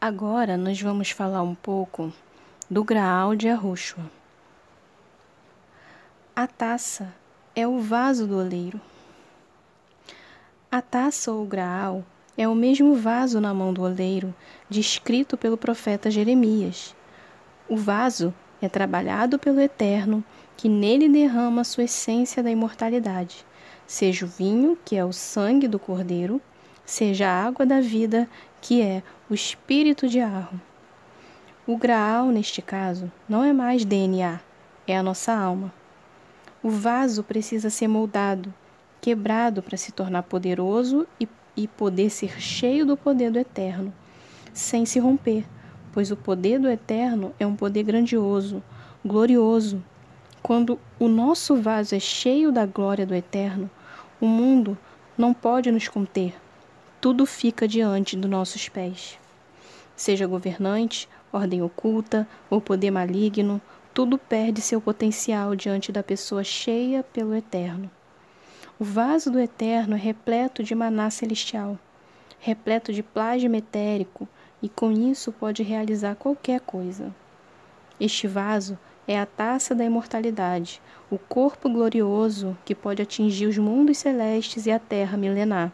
Agora nós vamos falar um pouco do graal de Arrushwa. A taça é o vaso do oleiro. A taça ou graal é o mesmo vaso na mão do oleiro descrito pelo profeta Jeremias. O vaso é trabalhado pelo Eterno, que nele derrama a sua essência da imortalidade, seja o vinho, que é o sangue do cordeiro, seja a água da vida, que é o espírito de Aaron. O graal, neste caso, não é mais DNA, é a nossa alma. O vaso precisa ser moldado, quebrado para se tornar poderoso e, e poder ser cheio do poder do eterno, sem se romper, pois o poder do eterno é um poder grandioso, glorioso. Quando o nosso vaso é cheio da glória do eterno, o mundo não pode nos conter, tudo fica diante dos nossos pés. Seja governante, ordem oculta ou poder maligno, tudo perde seu potencial diante da pessoa cheia pelo Eterno. O vaso do Eterno é repleto de maná celestial, repleto de plasma etérico, e com isso pode realizar qualquer coisa. Este vaso é a taça da imortalidade, o corpo glorioso que pode atingir os mundos celestes e a terra milenar.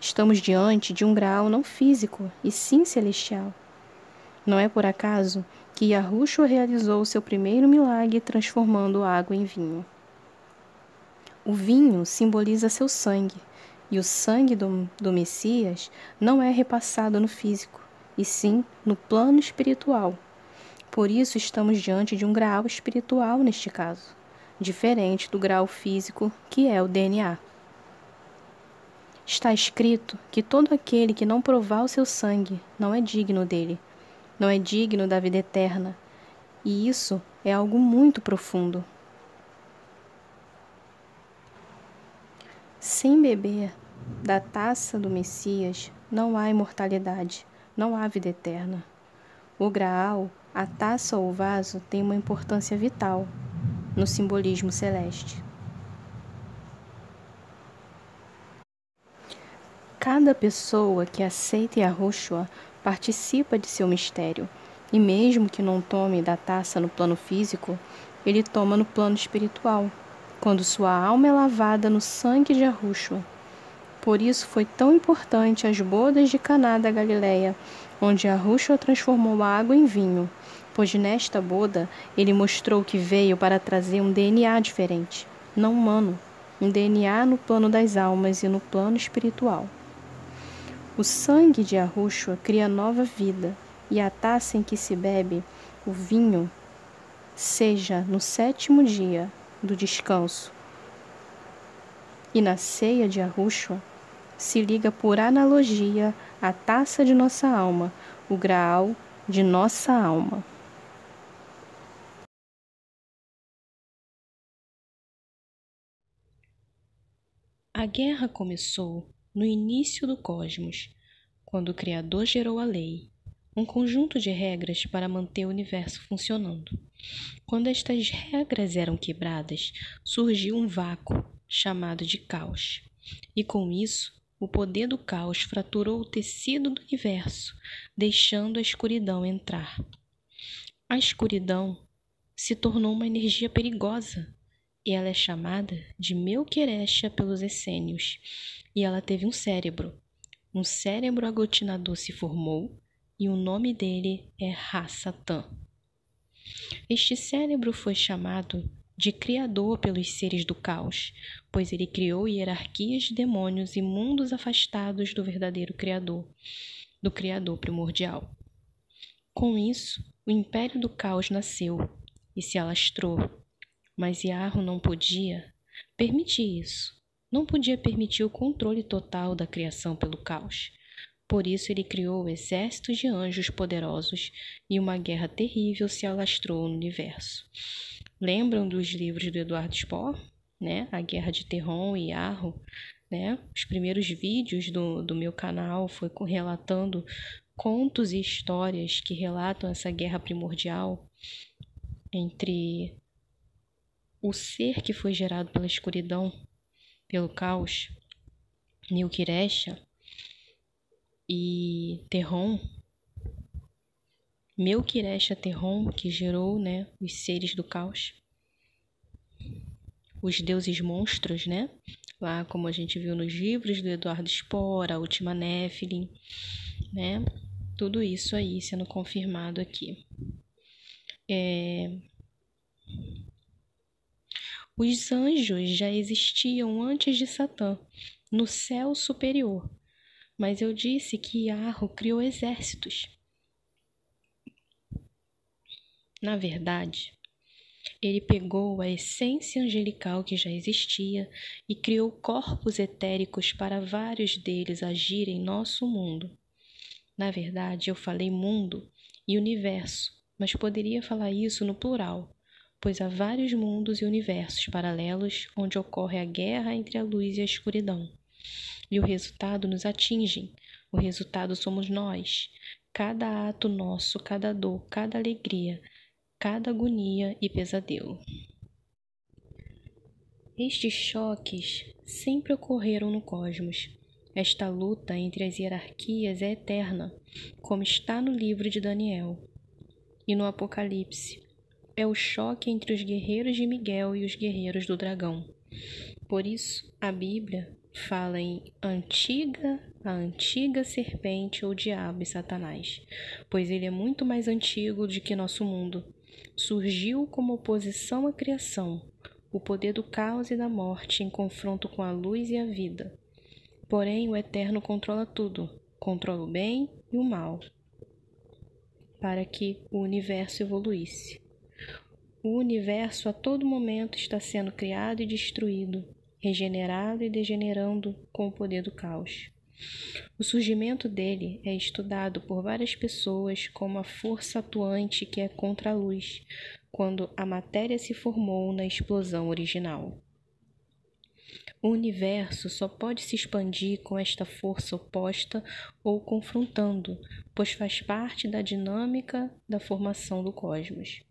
Estamos diante de um grau não físico, e sim celestial. Não é por acaso que Yahushua realizou seu primeiro milagre transformando água em vinho. O vinho simboliza seu sangue, e o sangue do, do Messias não é repassado no físico, e sim no plano espiritual. Por isso estamos diante de um grau espiritual neste caso, diferente do grau físico que é o DNA. Está escrito que todo aquele que não provar o seu sangue não é digno dele, não é digno da vida eterna. E isso é algo muito profundo. Sem beber da taça do Messias não há imortalidade, não há vida eterna. O graal, a taça ou o vaso tem uma importância vital no simbolismo celeste. Cada pessoa que aceita a Yahushua participa de seu mistério, e mesmo que não tome da taça no plano físico, ele toma no plano espiritual, quando sua alma é lavada no sangue de Yahushua. Por isso foi tão importante as bodas de Caná da Galileia, onde Yahushua transformou a água em vinho, pois nesta boda ele mostrou que veio para trazer um DNA diferente, não humano, um DNA no plano das almas e no plano espiritual. O sangue de Arrushua cria nova vida, e a taça em que se bebe o vinho seja no sétimo dia do descanso. E na ceia de Arrushua se liga por analogia a taça de nossa alma, o graal de nossa alma. A guerra começou no início do cosmos, quando o Criador gerou a lei, um conjunto de regras para manter o universo funcionando. Quando estas regras eram quebradas, surgiu um vácuo chamado de caos. E com isso, o poder do caos fraturou o tecido do universo, deixando a escuridão entrar. A escuridão se tornou uma energia perigosa e ela é chamada de Melquirecha pelos essênios e ela teve um cérebro. Um cérebro aglutinador se formou e o nome dele é Ra-Satã. Este cérebro foi chamado de criador pelos seres do caos, pois ele criou hierarquias de demônios e mundos afastados do verdadeiro criador, do criador primordial. Com isso, o império do caos nasceu e se alastrou, mas Yarro não podia permitir isso não podia permitir o controle total da criação pelo caos. Por isso ele criou exércitos de anjos poderosos e uma guerra terrível se alastrou no universo. Lembram dos livros do Eduardo Spohr, né? A Guerra de Terron e Arro, né? Os primeiros vídeos do, do meu canal foi relatando contos e histórias que relatam essa guerra primordial entre o ser que foi gerado pela escuridão pelo caos, Nilkiresha e Terron, Melquiresha Terron, que gerou né, os seres do caos, os deuses monstros, né? Lá como a gente viu nos livros do Eduardo Spora, a última Nephilim, né? Tudo isso aí sendo confirmado aqui. É... Os anjos já existiam antes de Satã, no céu superior. Mas eu disse que Arro criou exércitos. Na verdade, ele pegou a essência angelical que já existia e criou corpos etéricos para vários deles agirem em nosso mundo. Na verdade, eu falei mundo e universo, mas poderia falar isso no plural, pois há vários mundos e universos paralelos onde ocorre a guerra entre a luz e a escuridão. E o resultado nos atinge, o resultado somos nós. Cada ato nosso, cada dor, cada alegria, cada agonia e pesadelo. Estes choques sempre ocorreram no cosmos. Esta luta entre as hierarquias é eterna, como está no livro de Daniel e no Apocalipse, é o choque entre os guerreiros de Miguel e os guerreiros do dragão. Por isso, a Bíblia fala em antiga, a antiga serpente ou diabo e Satanás, pois ele é muito mais antigo do que nosso mundo. Surgiu como oposição à criação, o poder do caos e da morte em confronto com a luz e a vida. Porém, o Eterno controla tudo, controla o bem e o mal, para que o universo evoluísse. O universo a todo momento está sendo criado e destruído, regenerado e degenerando com o poder do caos. O surgimento dele é estudado por várias pessoas como a força atuante que é contra a luz, quando a matéria se formou na explosão original. O universo só pode se expandir com esta força oposta ou confrontando, pois faz parte da dinâmica da formação do cosmos.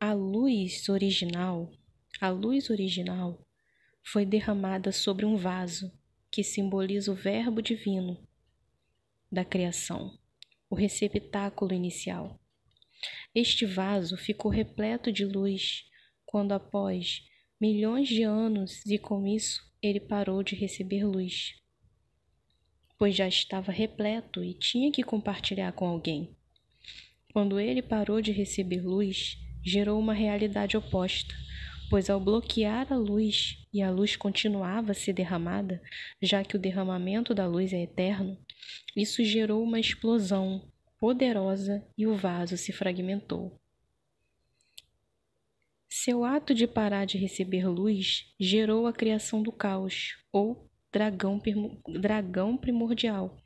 A luz original, a luz original foi derramada sobre um vaso que simboliza o verbo divino da criação, o receptáculo inicial. Este vaso ficou repleto de luz quando após milhões de anos e com isso ele parou de receber luz, pois já estava repleto e tinha que compartilhar com alguém. Quando ele parou de receber luz, gerou uma realidade oposta, pois ao bloquear a luz e a luz continuava a ser derramada, já que o derramamento da luz é eterno, isso gerou uma explosão poderosa e o vaso se fragmentou. Seu ato de parar de receber luz gerou a criação do caos, ou dragão, dragão primordial.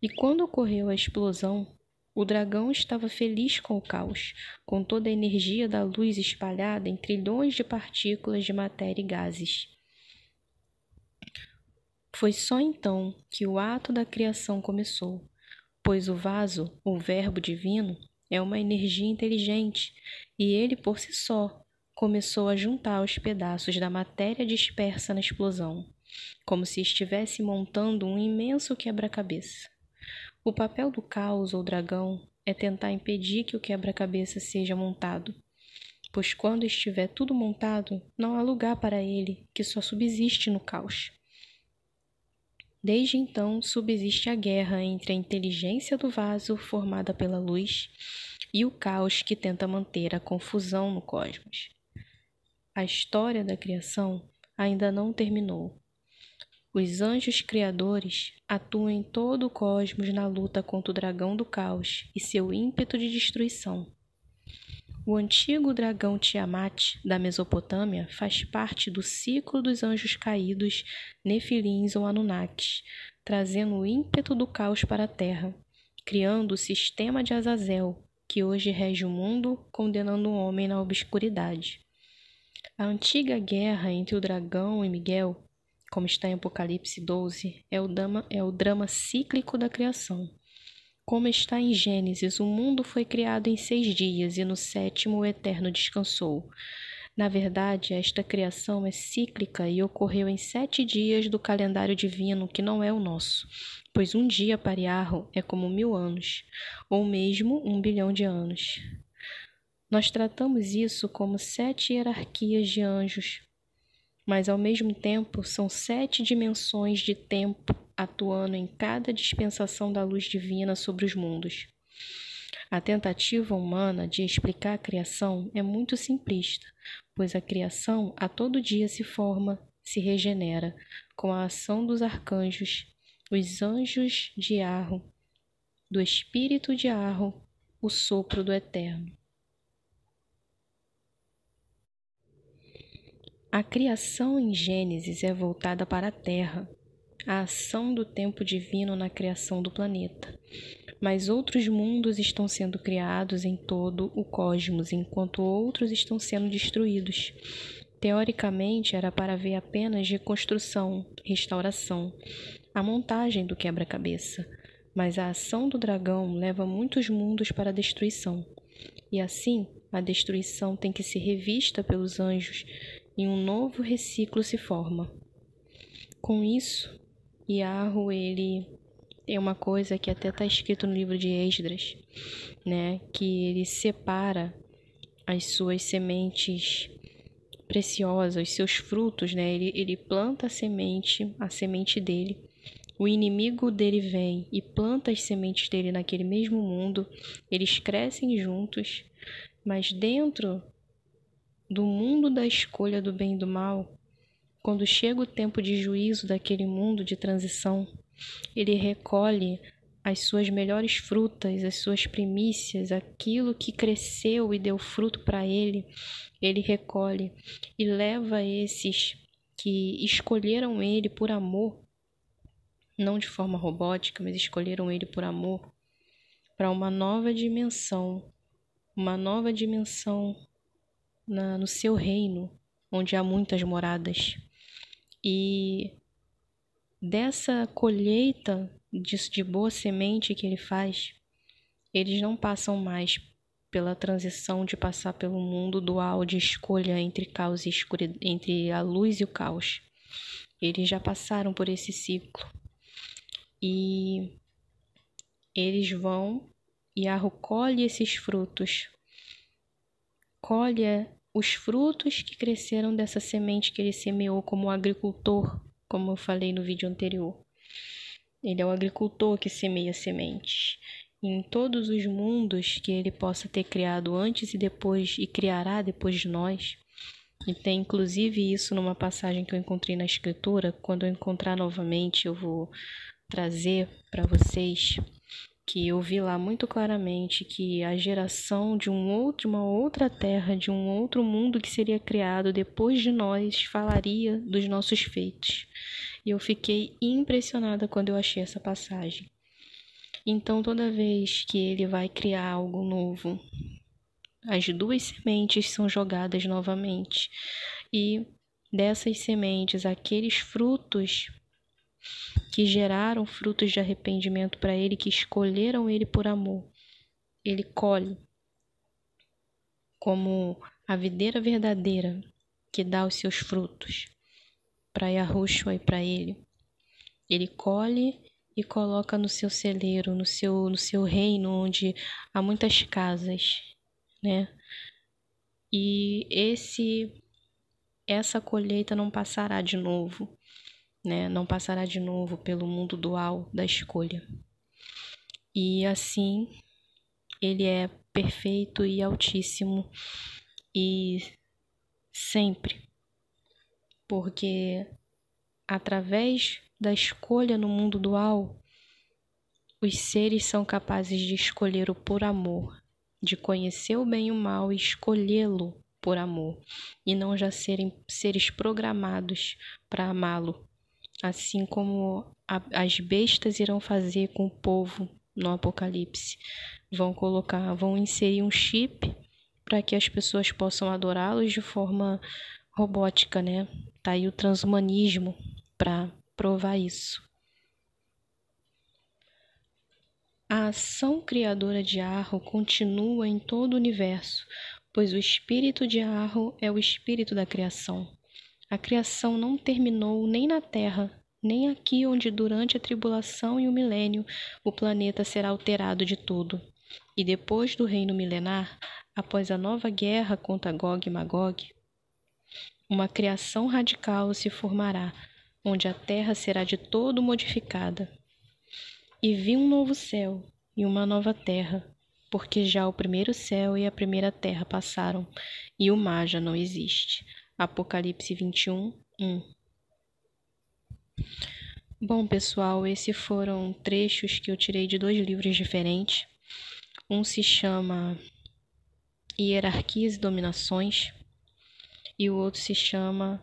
E quando ocorreu a explosão, o dragão estava feliz com o caos, com toda a energia da luz espalhada em trilhões de partículas de matéria e gases. Foi só então que o ato da criação começou, pois o vaso, o Verbo divino, é uma energia inteligente e ele por si só começou a juntar os pedaços da matéria dispersa na explosão, como se estivesse montando um imenso quebra-cabeça. O papel do caos ou dragão é tentar impedir que o quebra-cabeça seja montado, pois quando estiver tudo montado, não há lugar para ele, que só subsiste no caos. Desde então, subsiste a guerra entre a inteligência do vaso, formada pela luz, e o caos que tenta manter a confusão no cosmos. A história da criação ainda não terminou, os anjos criadores atuam em todo o cosmos na luta contra o dragão do caos e seu ímpeto de destruição. O antigo dragão Tiamat da Mesopotâmia faz parte do ciclo dos anjos caídos, nefilins ou anunnakis, trazendo o ímpeto do caos para a Terra, criando o sistema de Azazel, que hoje rege o mundo, condenando o homem na obscuridade. A antiga guerra entre o dragão e Miguel como está em Apocalipse 12, é o, drama, é o drama cíclico da criação. Como está em Gênesis, o mundo foi criado em seis dias e no sétimo o Eterno descansou. Na verdade, esta criação é cíclica e ocorreu em sete dias do calendário divino, que não é o nosso, pois um dia para Iarro é como mil anos, ou mesmo um bilhão de anos. Nós tratamos isso como sete hierarquias de anjos, mas ao mesmo tempo são sete dimensões de tempo atuando em cada dispensação da luz divina sobre os mundos. A tentativa humana de explicar a criação é muito simplista, pois a criação a todo dia se forma, se regenera, com a ação dos arcanjos, os anjos de Arro, do espírito de Arro, o sopro do eterno. A criação em Gênesis é voltada para a Terra, a ação do tempo divino na criação do planeta. Mas outros mundos estão sendo criados em todo o cosmos, enquanto outros estão sendo destruídos. Teoricamente, era para haver apenas reconstrução, restauração, a montagem do quebra-cabeça. Mas a ação do dragão leva muitos mundos para a destruição. E assim, a destruição tem que ser revista pelos anjos e um novo reciclo se forma. Com isso, Yahu, ele tem uma coisa que até está escrito no livro de Esdras, né, que ele separa as suas sementes preciosas, os seus frutos, né? Ele, ele planta a semente, a semente dele. O inimigo dele vem e planta as sementes dele naquele mesmo mundo. Eles crescem juntos, mas dentro do mundo da escolha do bem e do mal, quando chega o tempo de juízo daquele mundo de transição, ele recolhe as suas melhores frutas, as suas primícias, aquilo que cresceu e deu fruto para ele, ele recolhe e leva esses que escolheram ele por amor, não de forma robótica, mas escolheram ele por amor, para uma nova dimensão, uma nova dimensão na, no seu reino, onde há muitas moradas. E dessa colheita de, de boa semente que ele faz, eles não passam mais pela transição de passar pelo mundo dual de escolha entre caos e escuridão, entre a luz e o caos. Eles já passaram por esse ciclo. E eles vão e arro colhe esses frutos. Colhe os frutos que cresceram dessa semente que ele semeou como agricultor, como eu falei no vídeo anterior. Ele é o agricultor que semeia sementes. Em todos os mundos que ele possa ter criado antes e depois, e criará depois de nós, e tem inclusive isso numa passagem que eu encontrei na escritura. Quando eu encontrar novamente, eu vou trazer para vocês que eu vi lá muito claramente que a geração de um outro, uma outra terra, de um outro mundo que seria criado depois de nós, falaria dos nossos feitos. E eu fiquei impressionada quando eu achei essa passagem. Então, toda vez que ele vai criar algo novo, as duas sementes são jogadas novamente. E dessas sementes, aqueles frutos que geraram frutos de arrependimento para ele, que escolheram ele por amor. Ele colhe como a videira verdadeira que dá os seus frutos para Yahushua e para ele. Ele colhe e coloca no seu celeiro, no seu, no seu reino, onde há muitas casas, né? E esse essa colheita não passará de novo né? Não passará de novo pelo mundo dual da escolha. E assim, ele é perfeito e altíssimo e sempre. Porque através da escolha no mundo dual, os seres são capazes de escolher o por amor, de conhecer o bem e o mal e escolhê-lo por amor, e não já serem seres programados para amá-lo assim como a, as bestas irão fazer com o povo no Apocalipse. Vão colocar, vão inserir um chip para que as pessoas possam adorá-los de forma robótica, né? Tá aí o transhumanismo para provar isso. A ação criadora de Arro continua em todo o universo, pois o espírito de Arro é o espírito da criação. A criação não terminou nem na Terra, nem aqui onde durante a tribulação e o milênio o planeta será alterado de todo. E depois do reino milenar, após a nova guerra contra Gog e Magog, uma criação radical se formará, onde a terra será de todo modificada. E vi um novo céu e uma nova terra, porque já o primeiro céu e a primeira terra passaram, e o mar já não existe. Apocalipse 21, 1. Bom, pessoal, esses foram trechos que eu tirei de dois livros diferentes. Um se chama Hierarquias e Dominações e o outro se chama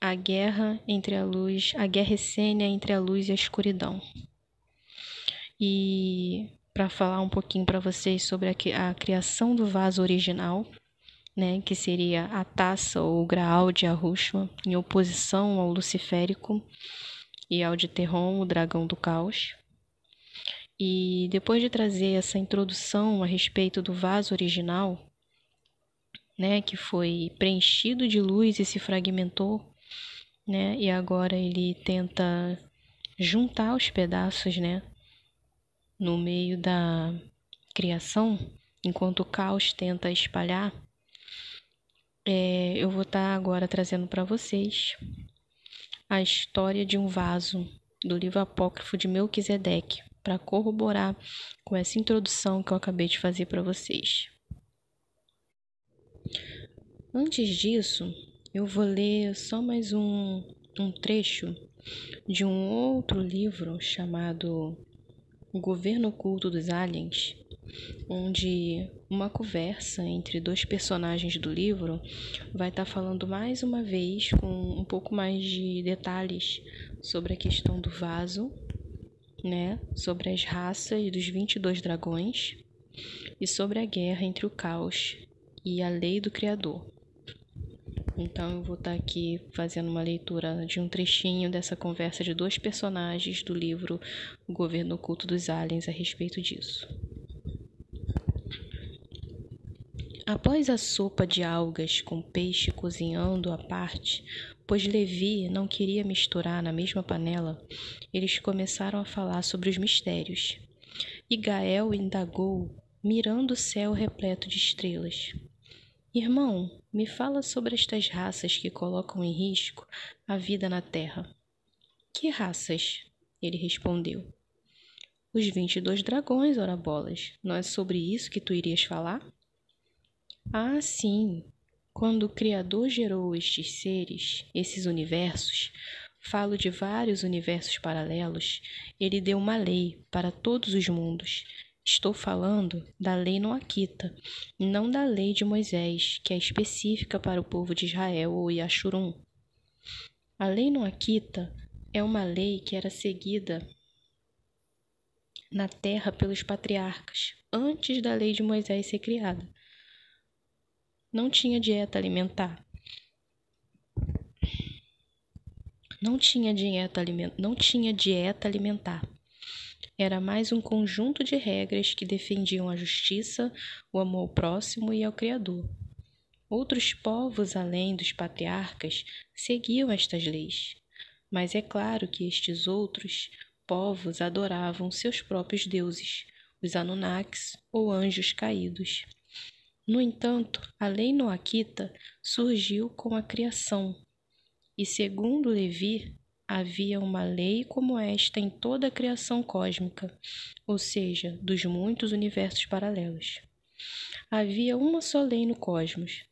A Guerra entre a Luz, a Guerra Essênia entre a Luz e a Escuridão. E para falar um pouquinho para vocês sobre a, a criação do vaso original, né, que seria a taça ou o graal de Arushma, em oposição ao luciférico e ao de Terron, o dragão do caos. E depois de trazer essa introdução a respeito do vaso original, né, que foi preenchido de luz e se fragmentou, né, e agora ele tenta juntar os pedaços, né, no meio da criação, enquanto o caos tenta espalhar é, eu vou estar tá agora trazendo para vocês a história de um vaso do livro apócrifo de Melquisedeque, para corroborar com essa introdução que eu acabei de fazer para vocês. Antes disso, eu vou ler só mais um, um trecho de um outro livro chamado O Governo Oculto dos Aliens, onde uma conversa entre dois personagens do livro vai estar tá falando mais uma vez com um pouco mais de detalhes sobre a questão do vaso, né, sobre as raças dos 22 dragões e sobre a guerra entre o caos e a lei do criador. Então eu vou estar tá aqui fazendo uma leitura de um trechinho dessa conversa de dois personagens do livro Governo Oculto dos Aliens a respeito disso. Após a sopa de algas com peixe cozinhando à parte, pois Levi não queria misturar na mesma panela, eles começaram a falar sobre os mistérios. E Gael indagou, mirando o céu repleto de estrelas. Irmão, me fala sobre estas raças que colocam em risco a vida na Terra. Que raças? Ele respondeu. Os vinte e dois dragões, ora bolas. Não é sobre isso que tu irias falar? Ah, sim! Quando o Criador gerou estes seres, esses universos, falo de vários universos paralelos, ele deu uma lei para todos os mundos. Estou falando da lei Noaquita, não da lei de Moisés, que é específica para o povo de Israel ou Yashurum. A lei Noaquita é uma lei que era seguida na terra pelos patriarcas antes da lei de Moisés ser criada. Não tinha dieta alimentar. Não tinha dieta alimentar, não tinha dieta alimentar. Era mais um conjunto de regras que defendiam a justiça, o amor ao próximo e ao Criador. Outros povos além dos patriarcas seguiam estas leis, mas é claro que estes outros povos adoravam seus próprios deuses, os Anunnakis ou anjos caídos. No entanto, a lei noaquita surgiu com a criação, e segundo Levi, havia uma lei como esta em toda a criação cósmica, ou seja, dos muitos universos paralelos. Havia uma só lei no cosmos,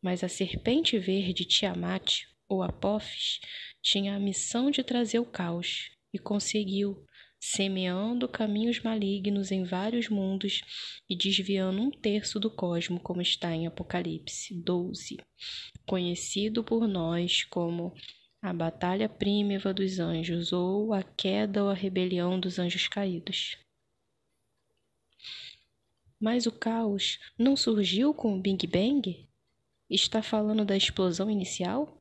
mas a serpente verde Tiamat, ou Apophis, tinha a missão de trazer o caos e conseguiu, semeando caminhos malignos em vários mundos e desviando um terço do cosmo, como está em Apocalipse 12, conhecido por nós como a batalha prímiva dos anjos ou a queda ou a rebelião dos anjos caídos. Mas o caos não surgiu com o Big Bang? Está falando da explosão inicial?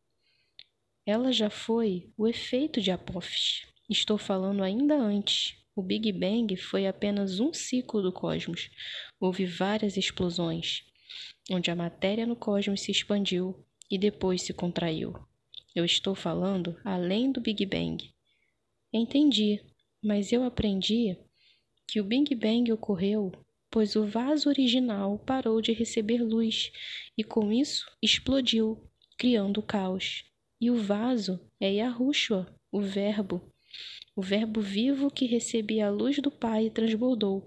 Ela já foi o efeito de Apófis. Estou falando ainda antes. O Big Bang foi apenas um ciclo do cosmos. Houve várias explosões, onde a matéria no cosmos se expandiu e depois se contraiu. Eu estou falando além do Big Bang. Entendi, mas eu aprendi que o Big Bang ocorreu pois o vaso original parou de receber luz e com isso explodiu, criando o caos. E o vaso é Yahushua, o Verbo, o Verbo vivo que recebia a luz do Pai transbordou.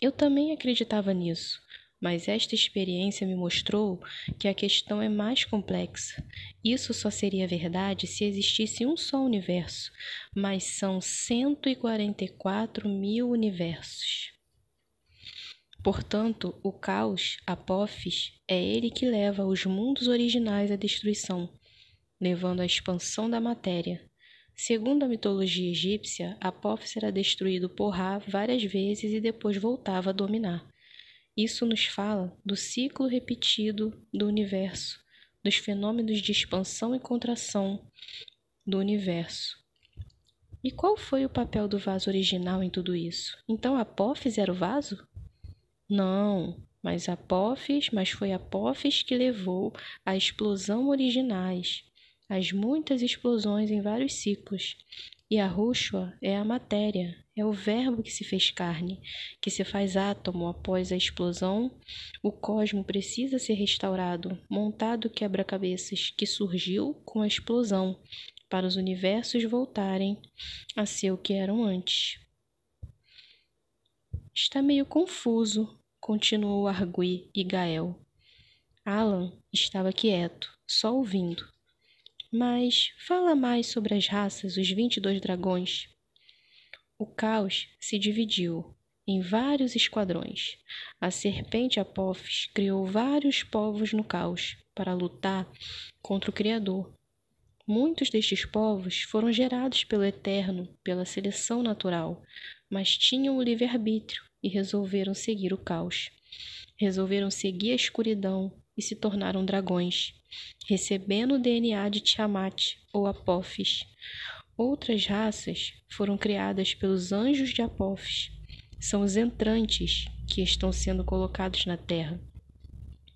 Eu também acreditava nisso, mas esta experiência me mostrou que a questão é mais complexa. Isso só seria verdade se existisse um só universo, mas são 144 mil universos. Portanto, o caos, Apophis, é ele que leva os mundos originais à destruição, levando à expansão da matéria, Segundo a mitologia egípcia, Apófis era destruído por Ra várias vezes e depois voltava a dominar. Isso nos fala do ciclo repetido do universo, dos fenômenos de expansão e contração do universo. E qual foi o papel do vaso original em tudo isso? Então Apófis era o vaso? Não, mas Apófis, mas foi Apófis que levou à explosão originais as muitas explosões em vários ciclos. E a rússia é a matéria, é o verbo que se fez carne, que se faz átomo após a explosão. O cosmo precisa ser restaurado, montado quebra-cabeças que surgiu com a explosão, para os universos voltarem a ser o que eram antes. Está meio confuso, continuou Argui e Gael. Alan estava quieto, só ouvindo. Mas fala mais sobre as raças, os 22 dragões. O caos se dividiu em vários esquadrões. A serpente Apophis criou vários povos no caos para lutar contra o Criador. Muitos destes povos foram gerados pelo Eterno, pela seleção natural, mas tinham o livre-arbítrio e resolveram seguir o caos. Resolveram seguir a escuridão e se tornaram dragões, recebendo o DNA de Tiamat ou Apophis. Outras raças foram criadas pelos anjos de Apophis. São os entrantes que estão sendo colocados na Terra.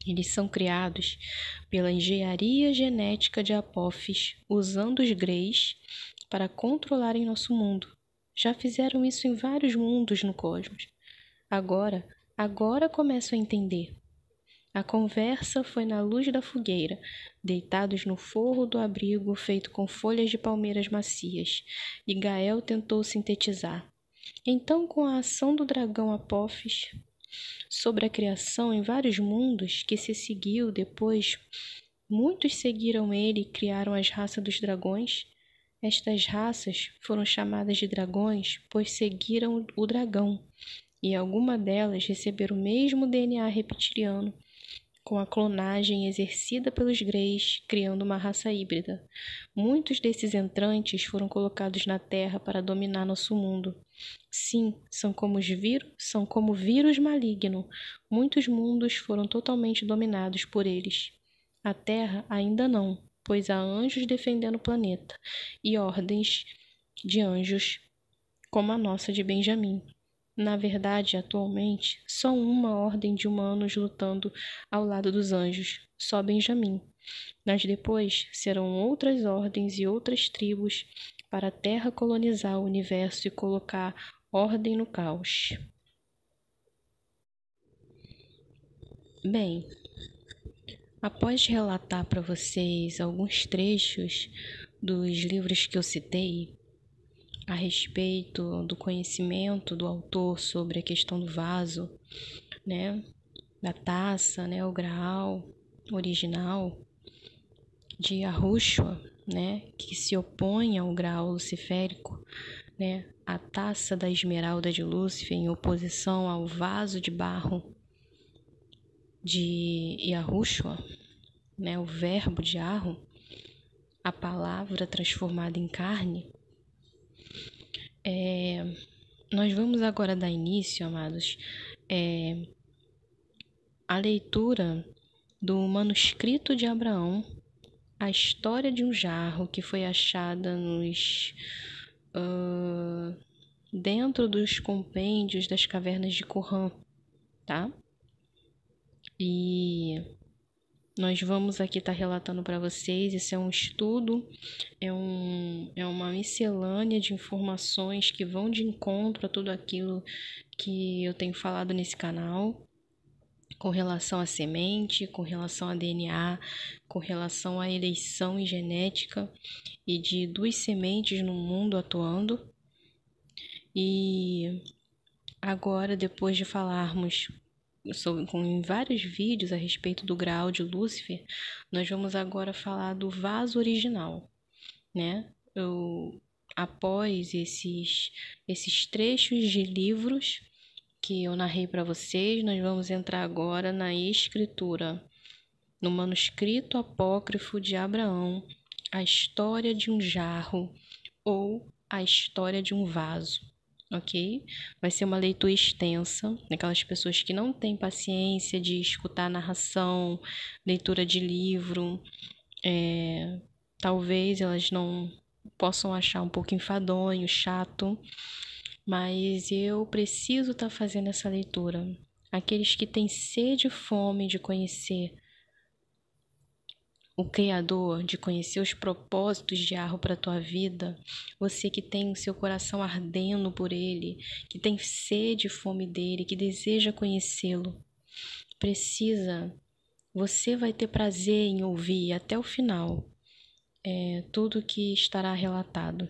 Eles são criados pela engenharia genética de Apophis, usando os greys para controlarem nosso mundo. Já fizeram isso em vários mundos no cosmos. Agora, agora começam a entender a conversa foi na luz da fogueira, deitados no forro do abrigo feito com folhas de palmeiras macias, e Gael tentou sintetizar. Então, com a ação do dragão Apophis sobre a criação em vários mundos que se seguiu depois, muitos seguiram ele e criaram as raças dos dragões. Estas raças foram chamadas de dragões, pois seguiram o dragão, e alguma delas receberam o mesmo DNA reptiliano com a clonagem exercida pelos greys, criando uma raça híbrida. Muitos desses entrantes foram colocados na Terra para dominar nosso mundo. Sim, são como os vírus, são como vírus maligno. Muitos mundos foram totalmente dominados por eles. A Terra ainda não, pois há anjos defendendo o planeta e ordens de anjos como a nossa de Benjamim na verdade, atualmente, só uma ordem de humanos lutando ao lado dos anjos, só Benjamim. Mas depois serão outras ordens e outras tribos para a Terra colonizar o universo e colocar ordem no caos. Bem, após relatar para vocês alguns trechos dos livros que eu citei, a respeito do conhecimento do autor sobre a questão do vaso, né, da taça, né, o graal original de Arrushwa, né, que se opõe ao graal luciférico, né, a taça da esmeralda de Lúcifer em oposição ao vaso de barro de Yahushua, né, o verbo de Arro, a palavra transformada em carne, é, nós vamos agora dar início, amados, é, à leitura do manuscrito de Abraão, a história de um jarro que foi achada nos. Uh, dentro dos compêndios das cavernas de Corã, tá? E nós vamos aqui estar tá relatando para vocês. Esse é um estudo, é, um, é uma miscelânea de informações que vão de encontro a tudo aquilo que eu tenho falado nesse canal, com relação à semente, com relação a DNA, com relação à eleição e genética e de duas sementes no mundo atuando. E agora, depois de falarmos sou com vários vídeos a respeito do grau de Lúcifer, nós vamos agora falar do vaso original, né? Eu, após esses, esses trechos de livros que eu narrei para vocês, nós vamos entrar agora na escritura, no manuscrito apócrifo de Abraão, a história de um jarro ou a história de um vaso ok? Vai ser uma leitura extensa, daquelas pessoas que não têm paciência de escutar narração, leitura de livro, é, talvez elas não possam achar um pouco enfadonho, chato, mas eu preciso estar tá fazendo essa leitura. Aqueles que têm sede e fome de conhecer o Criador, de conhecer os propósitos de Arro para a tua vida, você que tem o seu coração ardendo por ele, que tem sede e fome dele, que deseja conhecê-lo, precisa, você vai ter prazer em ouvir até o final é, tudo que estará relatado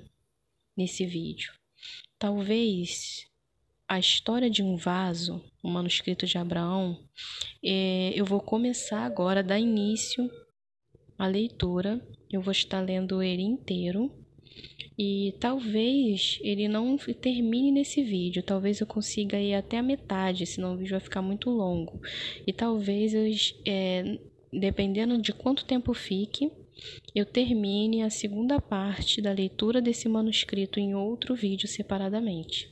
nesse vídeo. Talvez a história de um vaso, o manuscrito de Abraão, é, eu vou começar agora, dar início a leitura. Eu vou estar lendo ele inteiro. E talvez ele não termine nesse vídeo, talvez eu consiga ir até a metade, senão o vídeo vai ficar muito longo. E talvez, eu, é, dependendo de quanto tempo fique, eu termine a segunda parte da leitura desse manuscrito em outro vídeo separadamente,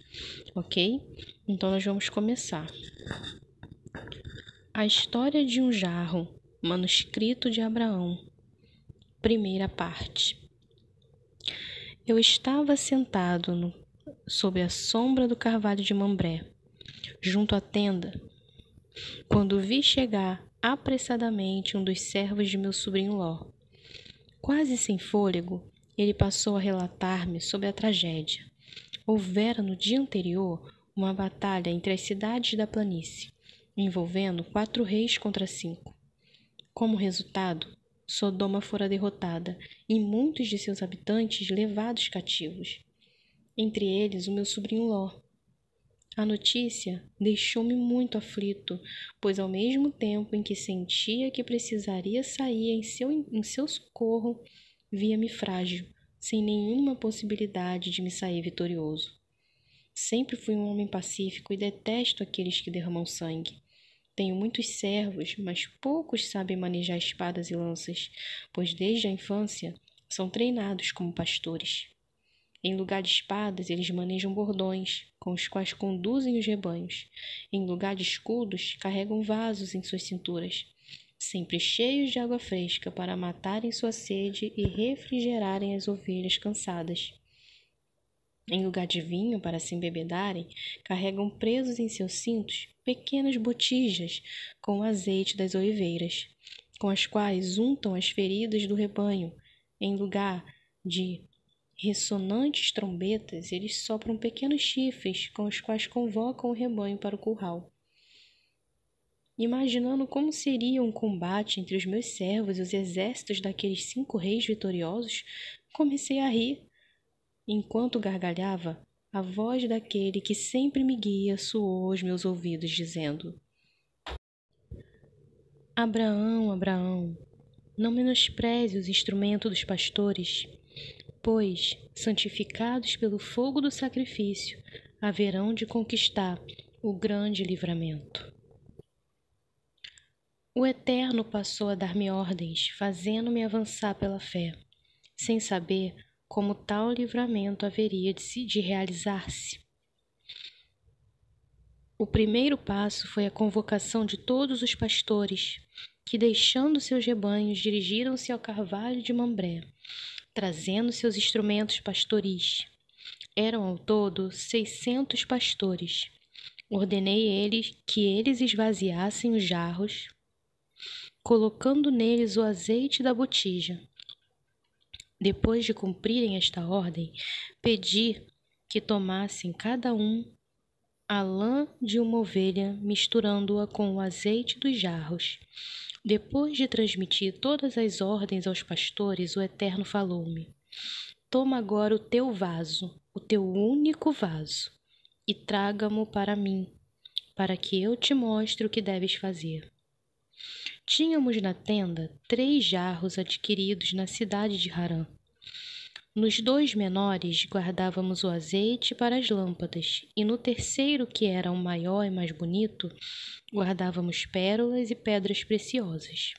ok? Então nós vamos começar. A história de um jarro, manuscrito de Abraão. Primeira parte. Eu estava sentado no, sob a sombra do carvalho de Mambré, junto à tenda, quando vi chegar apressadamente um dos servos de meu sobrinho Ló. Quase sem fôlego, ele passou a relatar-me sobre a tragédia. Houvera no dia anterior uma batalha entre as cidades da planície, envolvendo quatro reis contra cinco. Como resultado, Sodoma fora derrotada, e muitos de seus habitantes levados cativos. Entre eles, o meu sobrinho Ló. A notícia deixou-me muito aflito, pois, ao mesmo tempo em que sentia que precisaria sair em seu, em seu socorro, via-me frágil, sem nenhuma possibilidade de me sair vitorioso. Sempre fui um homem pacífico e detesto aqueles que derramam sangue. Tenho muitos servos, mas poucos sabem manejar espadas e lanças, pois desde a infância são treinados como pastores. Em lugar de espadas, eles manejam bordões, com os quais conduzem os rebanhos. Em lugar de escudos, carregam vasos em suas cinturas, sempre cheios de água fresca para matarem sua sede e refrigerarem as ovelhas cansadas. Em lugar de vinho para se embebedarem, carregam presos em seus cintos pequenas botijas com o azeite das oliveiras, com as quais untam as feridas do rebanho. Em lugar de ressonantes trombetas, eles sopram pequenos chifres com os quais convocam o rebanho para o curral. Imaginando como seria um combate entre os meus servos e os exércitos daqueles cinco reis vitoriosos, comecei a rir. Enquanto gargalhava, a voz daquele que sempre me guia soou aos meus ouvidos, dizendo: Abraão, Abraão, não menospreze os instrumentos dos pastores, pois, santificados pelo fogo do sacrifício, haverão de conquistar o grande livramento. O Eterno passou a dar-me ordens, fazendo-me avançar pela fé. Sem saber, como tal livramento haveria de, de realizar-se. O primeiro passo foi a convocação de todos os pastores, que, deixando seus rebanhos, dirigiram-se ao carvalho de Mambré, trazendo seus instrumentos pastoris. Eram ao todo seiscentos pastores. Ordenei eles que eles esvaziassem os jarros, colocando neles o azeite da botija, depois de cumprirem esta ordem, pedi que tomassem cada um a lã de uma ovelha, misturando-a com o azeite dos jarros. Depois de transmitir todas as ordens aos pastores, o Eterno falou-me: Toma agora o teu vaso, o teu único vaso, e traga-mo para mim, para que eu te mostre o que deves fazer. Tínhamos na tenda três jarros adquiridos na cidade de Harã. Nos dois menores guardávamos o azeite para as lâmpadas, e no terceiro, que era o maior e mais bonito, guardávamos pérolas e pedras preciosas.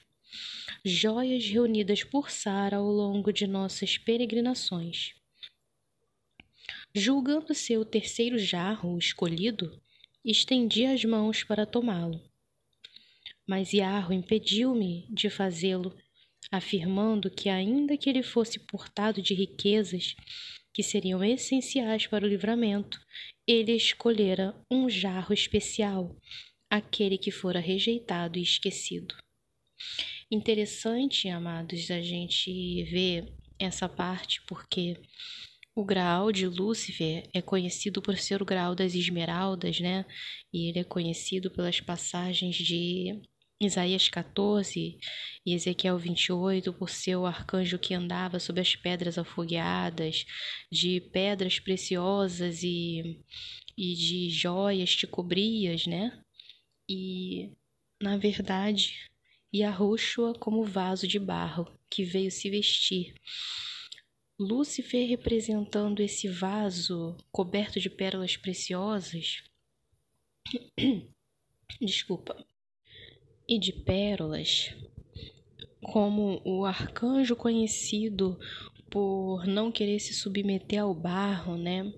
Joias reunidas por Sara ao longo de nossas peregrinações. Julgando ser o terceiro jarro escolhido, estendi as mãos para tomá-lo. Mas Iarro impediu-me de fazê-lo, afirmando que, ainda que ele fosse portado de riquezas que seriam essenciais para o livramento, ele escolhera um jarro especial, aquele que fora rejeitado e esquecido. Interessante, amados, a gente ver essa parte, porque o grau de Lúcifer é conhecido por ser o grau das esmeraldas, né? E ele é conhecido pelas passagens de Isaías 14 e Ezequiel 28, por seu arcanjo que andava sobre as pedras afogueadas, de pedras preciosas e, e de joias te cobrias, né? E, na verdade, e a Rúshua como vaso de barro, que veio se vestir. Lúcifer representando esse vaso coberto de pérolas preciosas. Desculpa e de pérolas, como o arcanjo conhecido por não querer se submeter ao barro, né?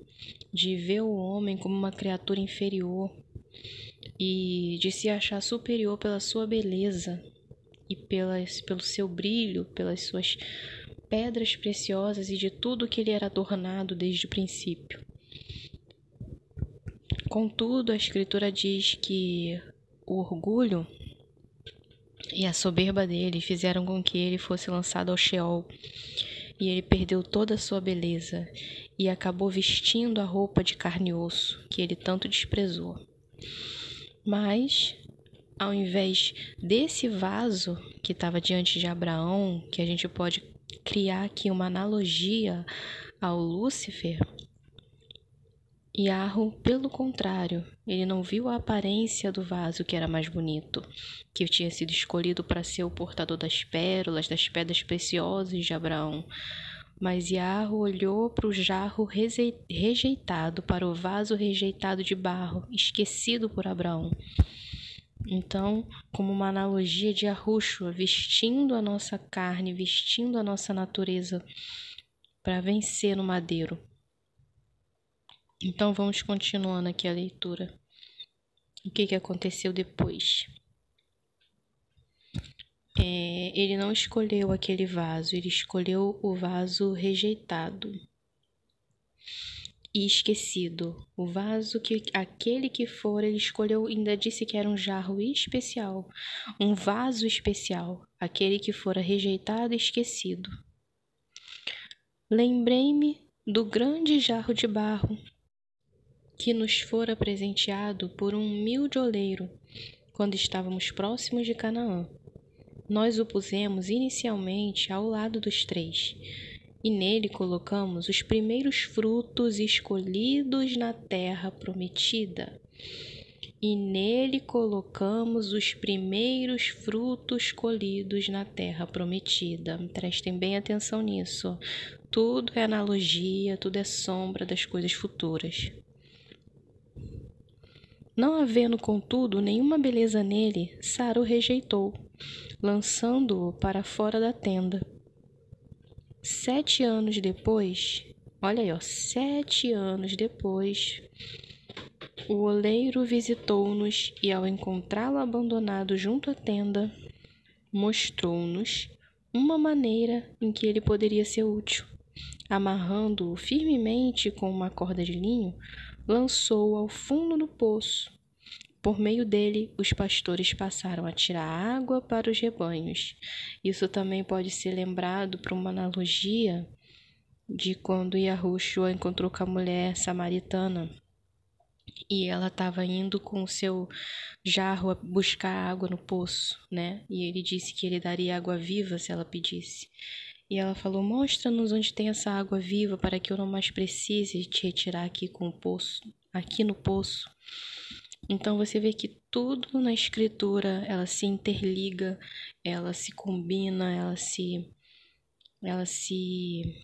De ver o homem como uma criatura inferior e de se achar superior pela sua beleza e pelas, pelo seu brilho, pelas suas pedras preciosas e de tudo que ele era adornado desde o princípio. Contudo, a Escritura diz que o orgulho e a soberba dele fizeram com que ele fosse lançado ao Sheol. E ele perdeu toda a sua beleza e acabou vestindo a roupa de carne e osso que ele tanto desprezou. Mas, ao invés desse vaso que estava diante de Abraão, que a gente pode criar aqui uma analogia ao Lúcifer, Yarro, pelo contrário, ele não viu a aparência do vaso que era mais bonito, que tinha sido escolhido para ser o portador das pérolas, das pedras preciosas de Abraão. Mas Iarro olhou para o jarro rejeitado, para o vaso rejeitado de barro, esquecido por Abraão. Então, como uma analogia de Arrushua, vestindo a nossa carne, vestindo a nossa natureza para vencer no madeiro. Então vamos continuando aqui a leitura. O que, que aconteceu depois? É, ele não escolheu aquele vaso, ele escolheu o vaso rejeitado e esquecido. O vaso que aquele que for, ele escolheu, ainda disse que era um jarro especial, um vaso especial, aquele que fora rejeitado e esquecido. Lembrei-me do grande jarro de barro que nos fora presenteado por um humilde oleiro, quando estávamos próximos de Canaã. Nós o pusemos inicialmente ao lado dos três, e nele colocamos os primeiros frutos escolhidos na terra prometida. E nele colocamos os primeiros frutos colhidos na terra prometida. Prestem bem atenção nisso. Tudo é analogia, tudo é sombra das coisas futuras. Não havendo, contudo, nenhuma beleza nele, Sara o rejeitou, lançando-o para fora da tenda. Sete anos depois, olha aí, ó, sete anos depois, o oleiro visitou-nos e, ao encontrá-lo abandonado junto à tenda, mostrou-nos uma maneira em que ele poderia ser útil. Amarrando-o firmemente com uma corda de linho, lançou ao fundo do poço. Por meio dele, os pastores passaram a tirar água para os rebanhos. Isso também pode ser lembrado por uma analogia de quando Yahushua encontrou com a mulher samaritana e ela estava indo com o seu jarro a buscar água no poço, né? E ele disse que ele daria água viva se ela pedisse. E ela falou: Mostra-nos onde tem essa água viva para que eu não mais precise te retirar aqui com o poço, aqui no poço. Então você vê que tudo na escritura ela se interliga, ela se combina, ela se ela se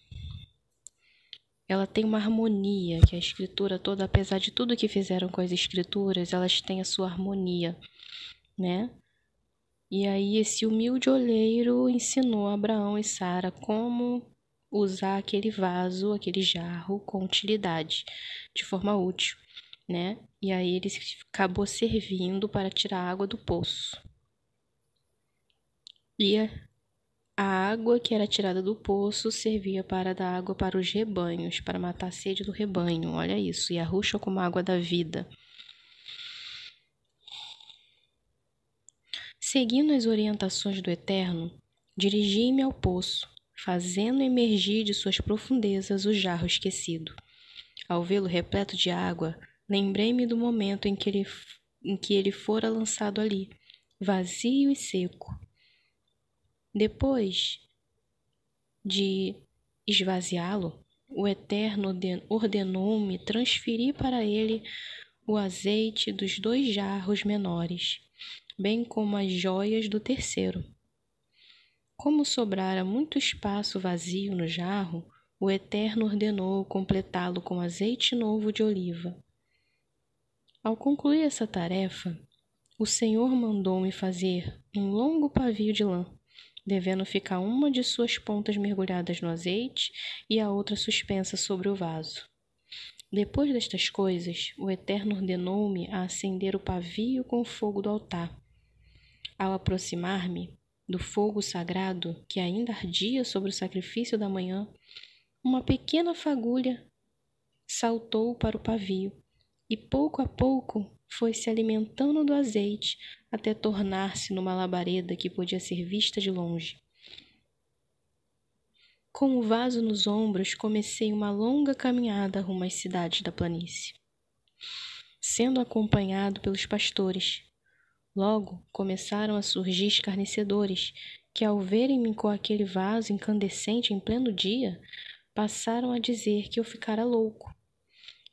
ela tem uma harmonia que a escritura toda, apesar de tudo que fizeram com as escrituras, elas têm a sua harmonia, né? E aí esse humilde olheiro ensinou a Abraão e Sara como usar aquele vaso, aquele jarro com utilidade, de forma útil, né? E aí ele acabou servindo para tirar a água do poço. E a água que era tirada do poço servia para dar água para os rebanhos, para matar a sede do rebanho. Olha isso, e a como água da vida. Seguindo as orientações do Eterno, dirigi-me ao poço, fazendo emergir de suas profundezas o jarro esquecido. Ao vê-lo repleto de água, lembrei-me do momento em que, ele, em que ele fora lançado ali, vazio e seco. Depois de esvaziá-lo, o Eterno ordenou-me transferir para ele o azeite dos dois jarros menores bem como as joias do terceiro. Como sobrara muito espaço vazio no jarro, o Eterno ordenou completá-lo com azeite novo de oliva. Ao concluir essa tarefa, o Senhor mandou-me fazer um longo pavio de lã, devendo ficar uma de suas pontas mergulhadas no azeite e a outra suspensa sobre o vaso. Depois destas coisas, o Eterno ordenou-me a acender o pavio com o fogo do altar ao aproximar-me do fogo sagrado que ainda ardia sobre o sacrifício da manhã, uma pequena fagulha saltou para o pavio e pouco a pouco foi se alimentando do azeite até tornar-se numa labareda que podia ser vista de longe. Com o vaso nos ombros, comecei uma longa caminhada rumo às cidades da planície, sendo acompanhado pelos pastores, Logo começaram a surgir escarnecedores, que, ao verem-me com aquele vaso incandescente em pleno dia, passaram a dizer que eu ficara louco.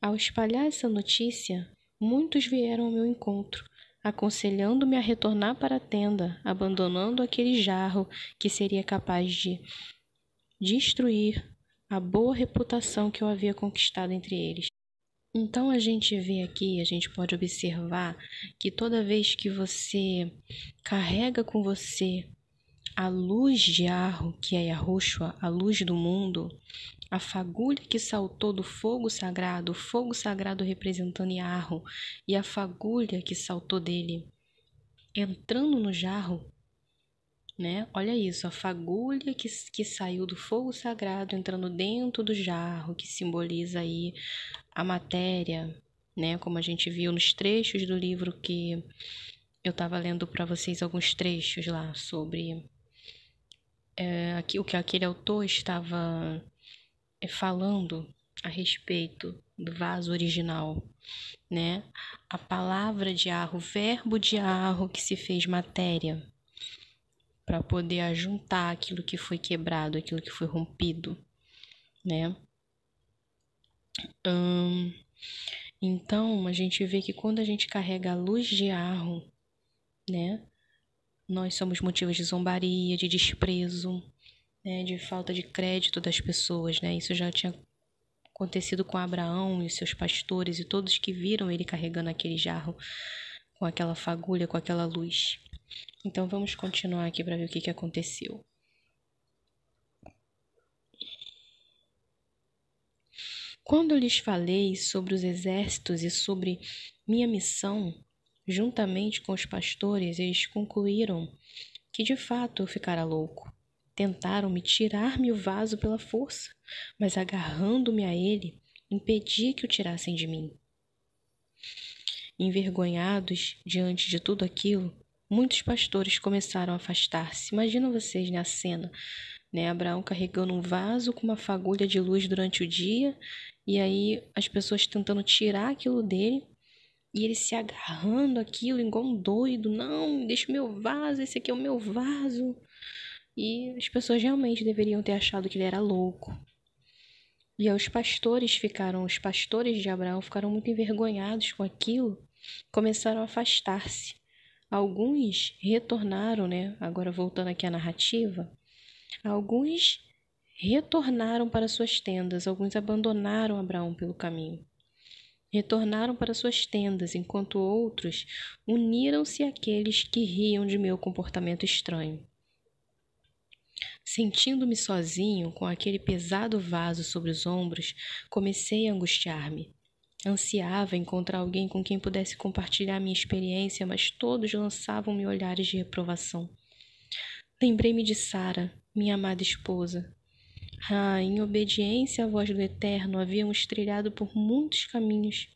Ao espalhar essa notícia, muitos vieram ao meu encontro, aconselhando-me a retornar para a tenda, abandonando aquele jarro que seria capaz de destruir a boa reputação que eu havia conquistado entre eles. Então a gente vê aqui, a gente pode observar que toda vez que você carrega com você a luz de Arro, que é Yahushua, a luz do mundo, a fagulha que saltou do fogo sagrado, o fogo sagrado representando Yarro, e a fagulha que saltou dele, entrando no jarro, né? Olha isso, a fagulha que, que saiu do fogo sagrado entrando dentro do jarro, que simboliza aí a matéria, né? Como a gente viu nos trechos do livro que eu estava lendo para vocês alguns trechos lá sobre é, aqui, o que aquele autor estava é, falando a respeito do vaso original, né? A palavra de arro, o verbo de arro que se fez matéria para poder ajuntar aquilo que foi quebrado, aquilo que foi rompido, né? Hum, então, a gente vê que quando a gente carrega a luz de arro, né? Nós somos motivos de zombaria, de desprezo, né? de falta de crédito das pessoas, né? Isso já tinha acontecido com Abraão e seus pastores e todos que viram ele carregando aquele jarro com aquela fagulha, com aquela luz. Então vamos continuar aqui para ver o que, que aconteceu. Quando lhes falei sobre os exércitos e sobre minha missão, juntamente com os pastores, eles concluíram que de fato eu ficara louco. Tentaram-me tirar-me o vaso pela força, mas agarrando-me a ele, impedi que o tirassem de mim. Envergonhados diante de tudo aquilo, Muitos pastores começaram a afastar-se. Imagina vocês na cena, né? Abraão carregando um vaso com uma fagulha de luz durante o dia, e aí as pessoas tentando tirar aquilo dele, e ele se agarrando aquilo igual um doido. Não, deixa o meu vaso, esse aqui é o meu vaso. E as pessoas realmente deveriam ter achado que ele era louco. E aí os pastores ficaram, os pastores de Abraão ficaram muito envergonhados com aquilo, começaram a afastar-se. Alguns retornaram, né? Agora voltando aqui à narrativa, alguns retornaram para suas tendas, alguns abandonaram Abraão pelo caminho. Retornaram para suas tendas, enquanto outros uniram-se àqueles que riam de meu comportamento estranho. Sentindo-me sozinho, com aquele pesado vaso sobre os ombros, comecei a angustiar-me. Ansiava encontrar alguém com quem pudesse compartilhar minha experiência, mas todos lançavam-me olhares de reprovação. Lembrei-me de Sara, minha amada esposa. Ah, em obediência à voz do Eterno, havíamos trilhado por muitos caminhos,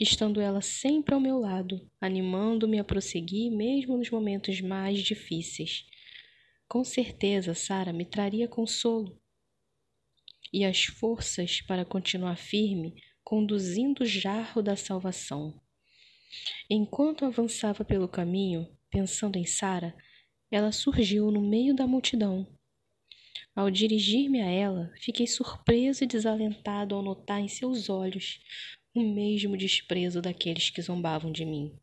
estando ela sempre ao meu lado, animando-me a prosseguir mesmo nos momentos mais difíceis. Com certeza, Sara me traria consolo e as forças para continuar firme conduzindo o jarro da salvação. Enquanto avançava pelo caminho, pensando em Sara, ela surgiu no meio da multidão. Ao dirigir-me a ela, fiquei surpreso e desalentado ao notar em seus olhos o mesmo desprezo daqueles que zombavam de mim.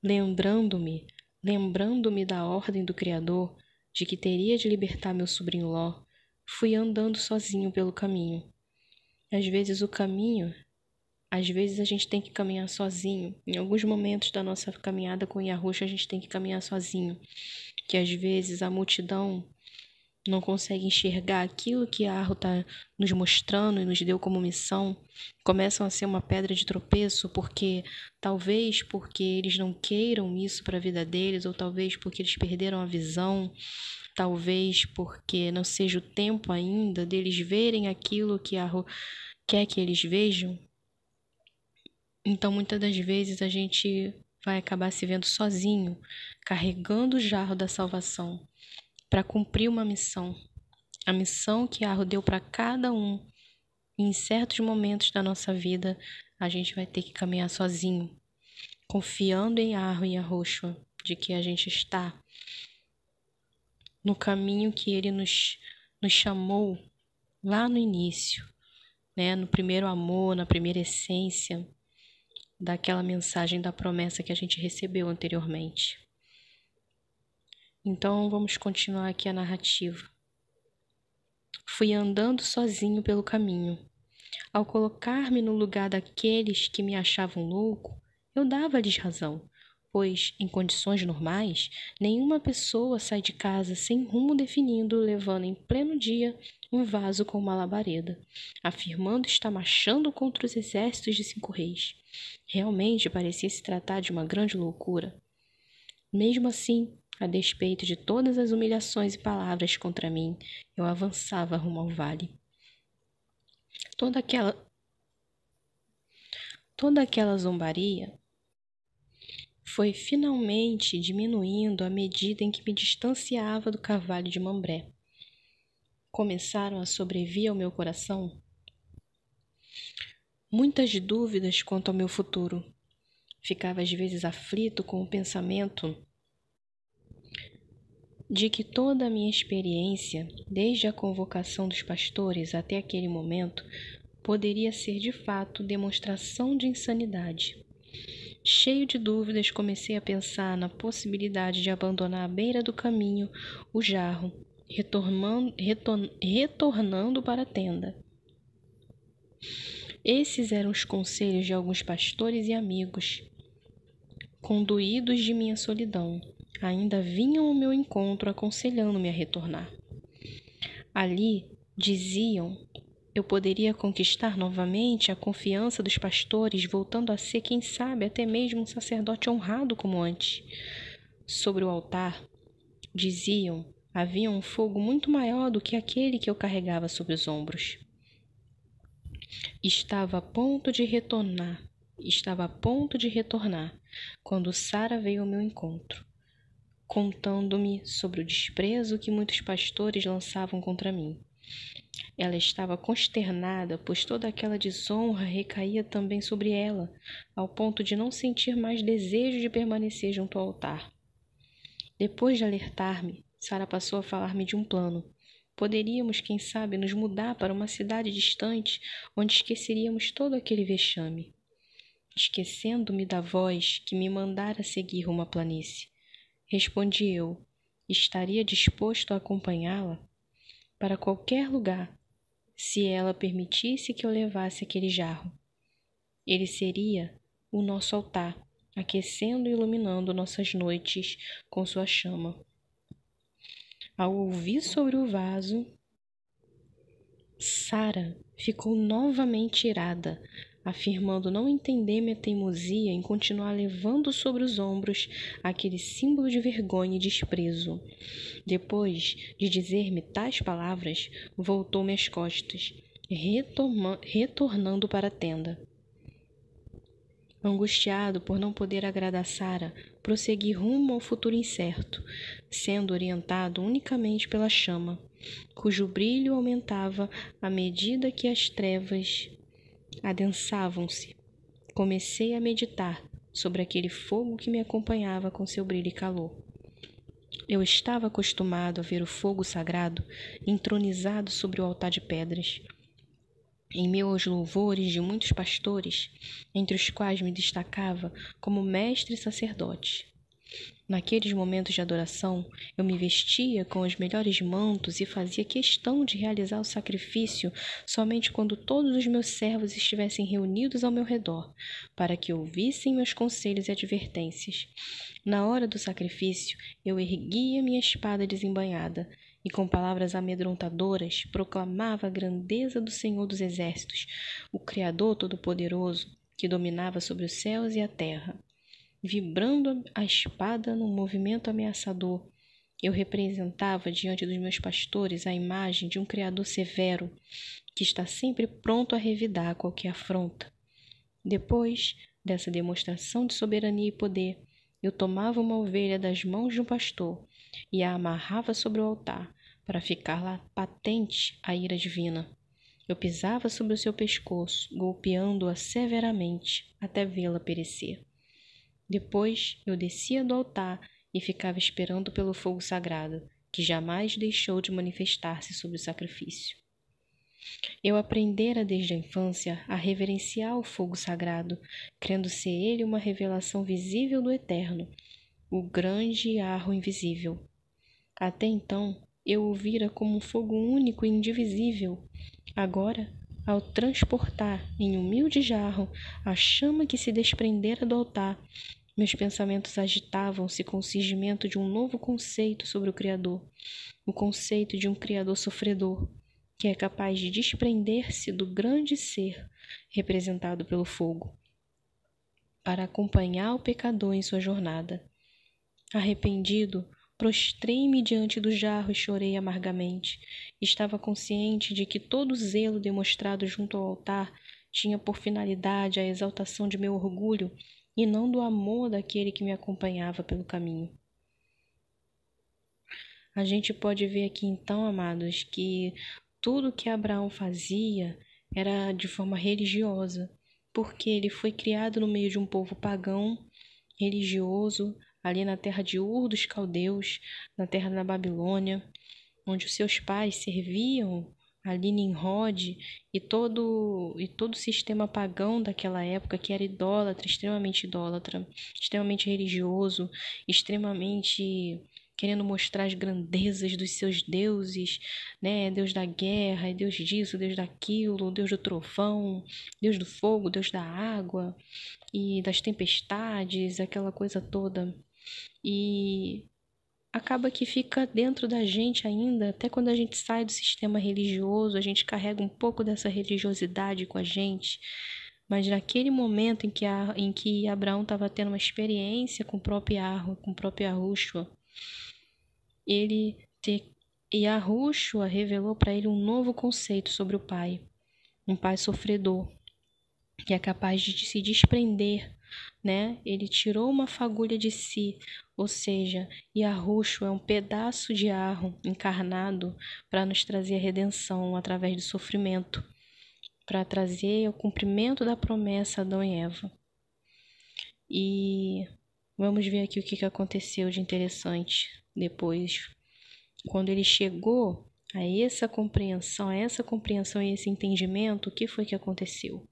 Lembrando-me, lembrando-me da ordem do Criador de que teria de libertar meu sobrinho Ló, fui andando sozinho pelo caminho. Às vezes o caminho, às vezes a gente tem que caminhar sozinho. Em alguns momentos da nossa caminhada com o Yahusha, a gente tem que caminhar sozinho. Que às vezes a multidão não consegue enxergar aquilo que a Arro está nos mostrando e nos deu como missão, começam a ser uma pedra de tropeço, porque talvez porque eles não queiram isso para a vida deles, ou talvez porque eles perderam a visão, talvez porque não seja o tempo ainda deles verem aquilo que a Arro quer que eles vejam. Então, muitas das vezes a gente vai acabar se vendo sozinho, carregando o jarro da salvação para cumprir uma missão, a missão que deu para cada um. E em certos momentos da nossa vida, a gente vai ter que caminhar sozinho, confiando em Arro e Arroxo, de que a gente está no caminho que ele nos, nos chamou lá no início, né? no primeiro amor, na primeira essência daquela mensagem da promessa que a gente recebeu anteriormente. Então vamos continuar aqui a narrativa. Fui andando sozinho pelo caminho. Ao colocar-me no lugar daqueles que me achavam louco, eu dava-lhes razão, pois, em condições normais, nenhuma pessoa sai de casa sem rumo definido, levando em pleno dia um vaso com uma labareda, afirmando estar marchando contra os exércitos de cinco reis. Realmente parecia se tratar de uma grande loucura. Mesmo assim, a despeito de todas as humilhações e palavras contra mim, eu avançava rumo ao vale. Toda aquela toda aquela zombaria foi finalmente diminuindo à medida em que me distanciava do cavalo de Mambré. Começaram a sobrevir ao meu coração muitas dúvidas quanto ao meu futuro. Ficava às vezes aflito com o pensamento de que toda a minha experiência, desde a convocação dos pastores até aquele momento, poderia ser de fato demonstração de insanidade. Cheio de dúvidas, comecei a pensar na possibilidade de abandonar à beira do caminho o jarro, retornando, retornando para a tenda. Esses eram os conselhos de alguns pastores e amigos, conduídos de minha solidão ainda vinham ao meu encontro aconselhando-me a retornar. Ali, diziam, eu poderia conquistar novamente a confiança dos pastores, voltando a ser, quem sabe, até mesmo um sacerdote honrado como antes. Sobre o altar, diziam, havia um fogo muito maior do que aquele que eu carregava sobre os ombros. Estava a ponto de retornar, estava a ponto de retornar, quando Sara veio ao meu encontro contando-me sobre o desprezo que muitos pastores lançavam contra mim. Ela estava consternada, pois toda aquela desonra recaía também sobre ela, ao ponto de não sentir mais desejo de permanecer junto ao altar. Depois de alertar-me, Sara passou a falar-me de um plano. Poderíamos, quem sabe, nos mudar para uma cidade distante, onde esqueceríamos todo aquele vexame. Esquecendo-me da voz que me mandara seguir uma planície, Respondi eu: Estaria disposto a acompanhá-la para qualquer lugar, se ela permitisse que eu levasse aquele jarro. Ele seria o nosso altar, aquecendo e iluminando nossas noites com sua chama. Ao ouvir sobre o vaso, Sara ficou novamente irada, afirmando não entender minha teimosia em continuar levando sobre os ombros aquele símbolo de vergonha e desprezo. Depois de dizer-me tais palavras, voltou-me as costas, retornando para a tenda. Angustiado por não poder agradar Sara, prossegui rumo ao futuro incerto, sendo orientado unicamente pela chama, cujo brilho aumentava à medida que as trevas adensavam-se. Comecei a meditar sobre aquele fogo que me acompanhava com seu brilho e calor. Eu estava acostumado a ver o fogo sagrado entronizado sobre o altar de pedras. Em meus louvores de muitos pastores, entre os quais me destacava como mestre sacerdote, Naqueles momentos de adoração, eu me vestia com os melhores mantos e fazia questão de realizar o sacrifício somente quando todos os meus servos estivessem reunidos ao meu redor, para que ouvissem meus conselhos e advertências. Na hora do sacrifício, eu erguia minha espada desembanhada e, com palavras amedrontadoras, proclamava a grandeza do Senhor dos Exércitos, o Criador Todo-Poderoso, que dominava sobre os céus e a terra vibrando a espada num movimento ameaçador. Eu representava diante dos meus pastores a imagem de um Criador severo, que está sempre pronto a revidar qualquer afronta. Depois dessa demonstração de soberania e poder, eu tomava uma ovelha das mãos de um pastor e a amarrava sobre o altar, para ficar lá patente a ira divina. Eu pisava sobre o seu pescoço, golpeando-a severamente até vê-la perecer. Depois eu descia do altar e ficava esperando pelo fogo sagrado, que jamais deixou de manifestar-se sobre o sacrifício. Eu aprendera desde a infância a reverenciar o fogo sagrado, crendo ser ele uma revelação visível do eterno, o grande arro invisível. Até então, eu o vira como um fogo único e indivisível. Agora, ao transportar em humilde jarro a chama que se desprendera do altar, meus pensamentos agitavam-se com o surgimento de um novo conceito sobre o Criador, o conceito de um Criador sofredor, que é capaz de desprender-se do grande ser representado pelo fogo, para acompanhar o pecador em sua jornada. Arrependido, prostrei-me diante do jarro e chorei amargamente. Estava consciente de que todo o zelo demonstrado junto ao altar tinha por finalidade a exaltação de meu orgulho e não do amor daquele que me acompanhava pelo caminho. A gente pode ver aqui então, amados, que tudo que Abraão fazia era de forma religiosa, porque ele foi criado no meio de um povo pagão, religioso, ali na terra de Ur dos Caldeus, na terra da Babilônia, onde os seus pais serviam a Nimrod e todo e todo o sistema pagão daquela época que era idólatra, extremamente idólatra, extremamente religioso, extremamente querendo mostrar as grandezas dos seus deuses, né? Deus da guerra, Deus disso, Deus daquilo, Deus do trovão, Deus do fogo, Deus da água e das tempestades, aquela coisa toda. E acaba que fica dentro da gente ainda, até quando a gente sai do sistema religioso, a gente carrega um pouco dessa religiosidade com a gente. Mas naquele momento em que, a, em que Abraão estava tendo uma experiência com o próprio Arro, com o próprio Arrushua, ele te, e Arrushua revelou para ele um novo conceito sobre o pai, um pai sofredor, que é capaz de se desprender né? Ele tirou uma fagulha de si, ou seja, Yahushua é um pedaço de arro encarnado para nos trazer a redenção através do sofrimento, para trazer o cumprimento da promessa a Adão e Eva. E vamos ver aqui o que aconteceu de interessante depois. Quando ele chegou a essa compreensão, a essa compreensão e esse entendimento, o que foi que aconteceu?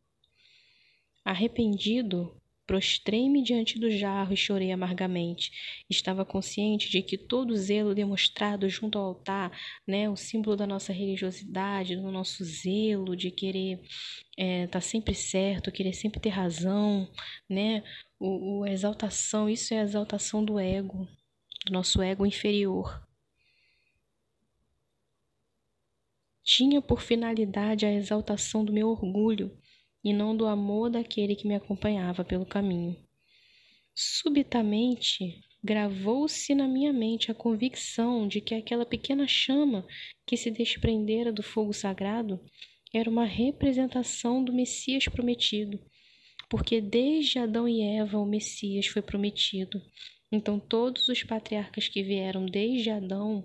Arrependido, Prostrei-me diante do jarro e chorei amargamente. Estava consciente de que todo o zelo demonstrado junto ao altar, né, o símbolo da nossa religiosidade, do nosso zelo de querer estar é, tá sempre certo, querer sempre ter razão, né, o, o exaltação, isso é a exaltação do ego, do nosso ego inferior. Tinha por finalidade a exaltação do meu orgulho e não do amor daquele que me acompanhava pelo caminho. Subitamente gravou-se na minha mente a convicção de que aquela pequena chama que se desprendera do fogo sagrado era uma representação do Messias prometido, porque desde Adão e Eva o Messias foi prometido. Então, todos os patriarcas que vieram desde Adão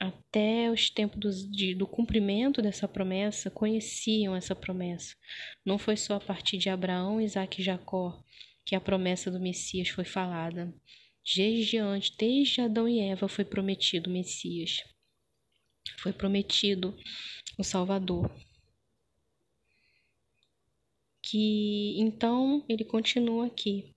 até os tempos do, de, do cumprimento dessa promessa, conheciam essa promessa. Não foi só a partir de Abraão, Isaac e Jacó que a promessa do Messias foi falada. Desde antes, desde Adão e Eva, foi prometido o Messias. Foi prometido o Salvador. Que então ele continua aqui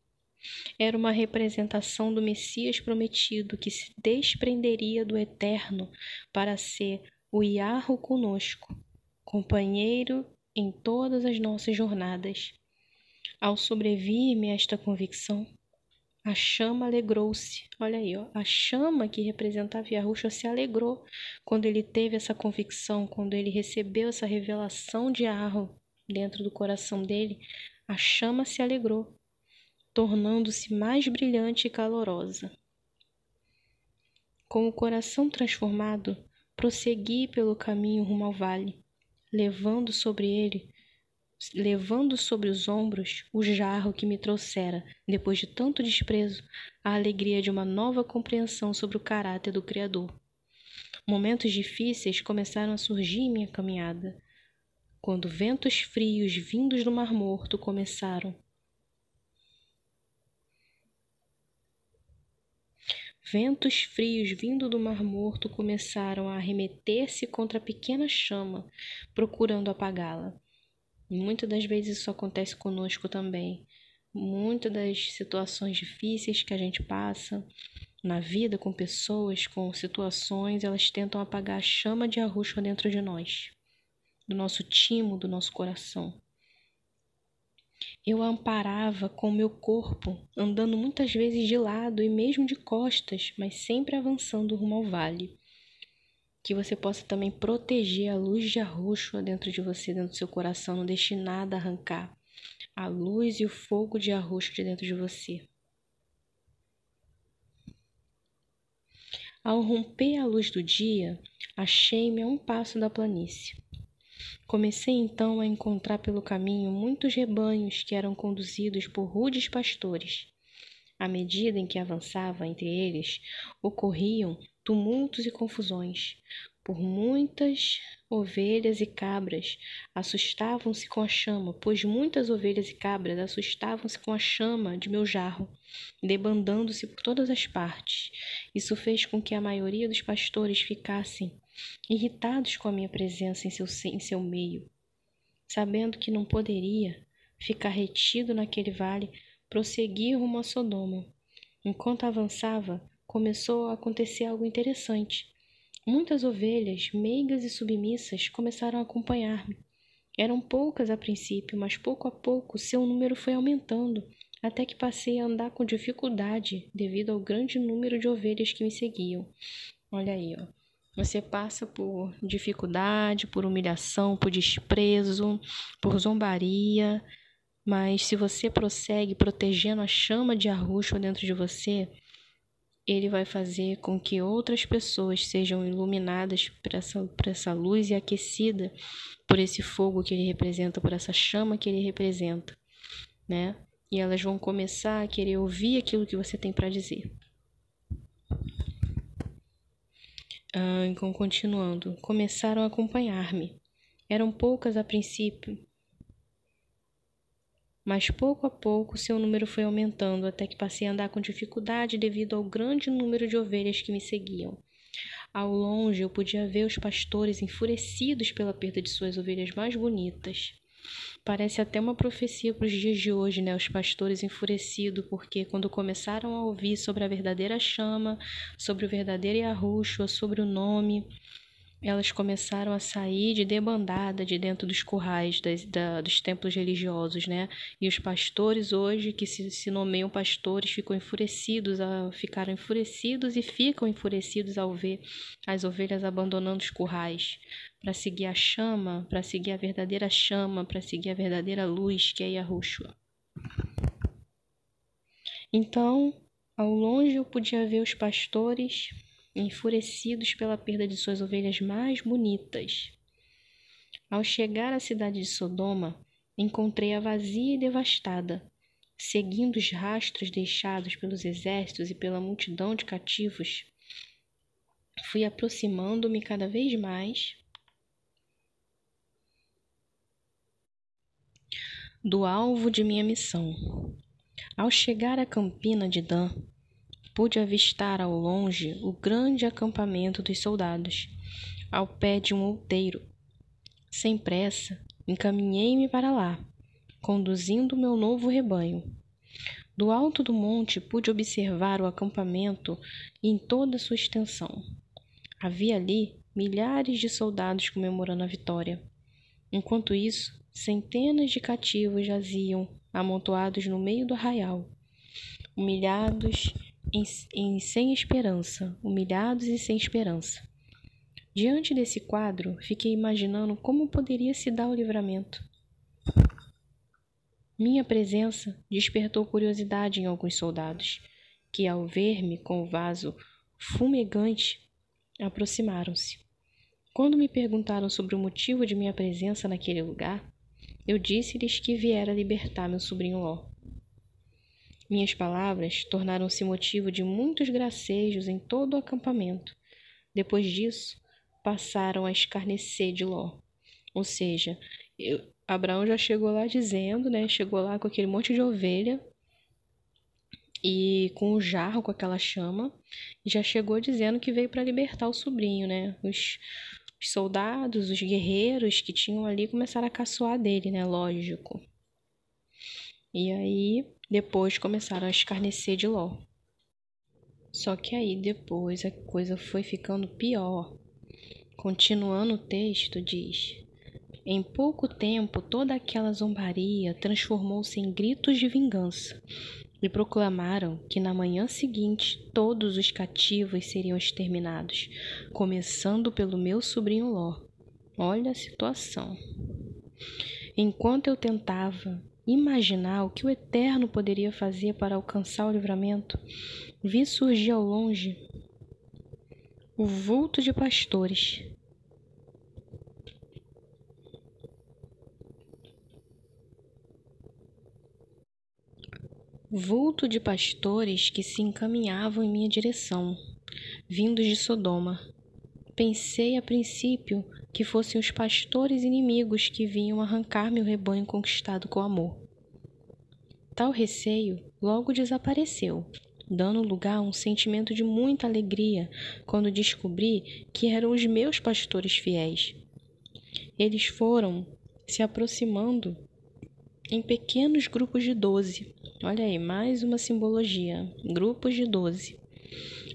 era uma representação do Messias prometido que se desprenderia do eterno para ser o Iarro conosco, companheiro em todas as nossas jornadas. Ao sobrevir-me esta convicção, a chama alegrou-se. Olha aí, ó. a chama que representava Yahusha se alegrou quando ele teve essa convicção, quando ele recebeu essa revelação de Arro dentro do coração dele. A chama se alegrou tornando-se mais brilhante e calorosa. Com o coração transformado, prossegui pelo caminho rumo ao vale, levando sobre ele, levando sobre os ombros o jarro que me trouxera, depois de tanto desprezo, a alegria de uma nova compreensão sobre o caráter do Criador. Momentos difíceis começaram a surgir em minha caminhada, quando ventos frios vindos do Mar Morto começaram Ventos frios vindo do Mar Morto começaram a arremeter-se contra a pequena chama, procurando apagá-la. Muitas das vezes isso acontece conosco também. Muitas das situações difíceis que a gente passa na vida, com pessoas, com situações, elas tentam apagar a chama de arroxo dentro de nós, do nosso timo, do nosso coração. Eu a amparava com meu corpo, andando muitas vezes de lado e mesmo de costas, mas sempre avançando rumo ao vale. Que você possa também proteger a luz de arroxo dentro de você, dentro do seu coração, não deixe nada arrancar. A luz e o fogo de arroxo de dentro de você. Ao romper a luz do dia, achei-me a um passo da planície. Comecei então a encontrar pelo caminho muitos rebanhos que eram conduzidos por rudes pastores. À medida em que avançava entre eles, ocorriam tumultos e confusões, por muitas ovelhas e cabras assustavam-se com a chama, pois muitas ovelhas e cabras assustavam-se com a chama de meu jarro, debandando-se por todas as partes. Isso fez com que a maioria dos pastores ficassem irritados com a minha presença em seu, em seu meio, sabendo que não poderia ficar retido naquele vale, prossegui rumo a Sodoma. Enquanto avançava, começou a acontecer algo interessante. Muitas ovelhas, meigas e submissas, começaram a acompanhar-me. Eram poucas a princípio, mas pouco a pouco seu número foi aumentando, até que passei a andar com dificuldade devido ao grande número de ovelhas que me seguiam. Olha aí, ó. Você passa por dificuldade, por humilhação, por desprezo, por zombaria, mas se você prossegue protegendo a chama de arrucho dentro de você, ele vai fazer com que outras pessoas sejam iluminadas por essa, por essa luz e aquecida por esse fogo que ele representa, por essa chama que ele representa, né? E elas vão começar a querer ouvir aquilo que você tem para dizer. Ah, então, continuando, começaram a acompanhar-me. Eram poucas a princípio, mas pouco a pouco seu número foi aumentando, até que passei a andar com dificuldade devido ao grande número de ovelhas que me seguiam. Ao longe eu podia ver os pastores enfurecidos pela perda de suas ovelhas mais bonitas. Parece até uma profecia para os dias de hoje, né? Os pastores enfurecidos, porque quando começaram a ouvir sobre a verdadeira chama, sobre o verdadeiro Yahushua, sobre o nome, elas começaram a sair de debandada de dentro dos currais das, da, dos templos religiosos, né? E os pastores hoje, que se, se nomeiam pastores, ficam enfurecidos, a, ficaram enfurecidos e ficam enfurecidos ao ver as ovelhas abandonando os currais para seguir a chama, para seguir a verdadeira chama, para seguir a verdadeira luz que é Yahushua. Então, ao longe eu podia ver os pastores enfurecidos pela perda de suas ovelhas mais bonitas. Ao chegar à cidade de Sodoma, encontrei-a vazia e devastada, seguindo os rastros deixados pelos exércitos e pela multidão de cativos. Fui aproximando-me cada vez mais do alvo de minha missão. Ao chegar à campina de Dan, pude avistar ao longe o grande acampamento dos soldados, ao pé de um outeiro. Sem pressa, encaminhei-me para lá, conduzindo meu novo rebanho. Do alto do monte pude observar o acampamento em toda sua extensão. Havia ali milhares de soldados comemorando a vitória. Enquanto isso, Centenas de cativos jaziam amontoados no meio do arraial, humilhados em, em sem esperança, humilhados e sem esperança. Diante desse quadro, fiquei imaginando como poderia se dar o livramento. Minha presença despertou curiosidade em alguns soldados, que, ao ver-me com o vaso fumegante, aproximaram-se. Quando me perguntaram sobre o motivo de minha presença naquele lugar, eu disse-lhes que viera libertar meu sobrinho Ló. Minhas palavras tornaram-se motivo de muitos gracejos em todo o acampamento. Depois disso, passaram a escarnecer de Ló. Ou seja, eu, Abraão já chegou lá dizendo, né? Chegou lá com aquele monte de ovelha e com o jarro, com aquela chama, já chegou dizendo que veio para libertar o sobrinho, né? Os, os soldados, os guerreiros que tinham ali começaram a caçoar dele, né? Lógico. E aí, depois começaram a escarnecer de Ló. Só que aí depois a coisa foi ficando pior. Continuando o texto, diz: Em pouco tempo, toda aquela zombaria transformou-se em gritos de vingança, e proclamaram que na manhã seguinte todos os cativos seriam exterminados, começando pelo meu sobrinho Ló. Olha a situação. Enquanto eu tentava imaginar o que o Eterno poderia fazer para alcançar o livramento, vi surgir ao longe o vulto de pastores vulto de pastores que se encaminhavam em minha direção, vindos de Sodoma. Pensei a princípio que fossem os pastores inimigos que vinham arrancar meu rebanho conquistado com amor. Tal receio logo desapareceu, dando lugar a um sentimento de muita alegria quando descobri que eram os meus pastores fiéis. Eles foram se aproximando em pequenos grupos de doze, Olha aí, mais uma simbologia: grupos de 12,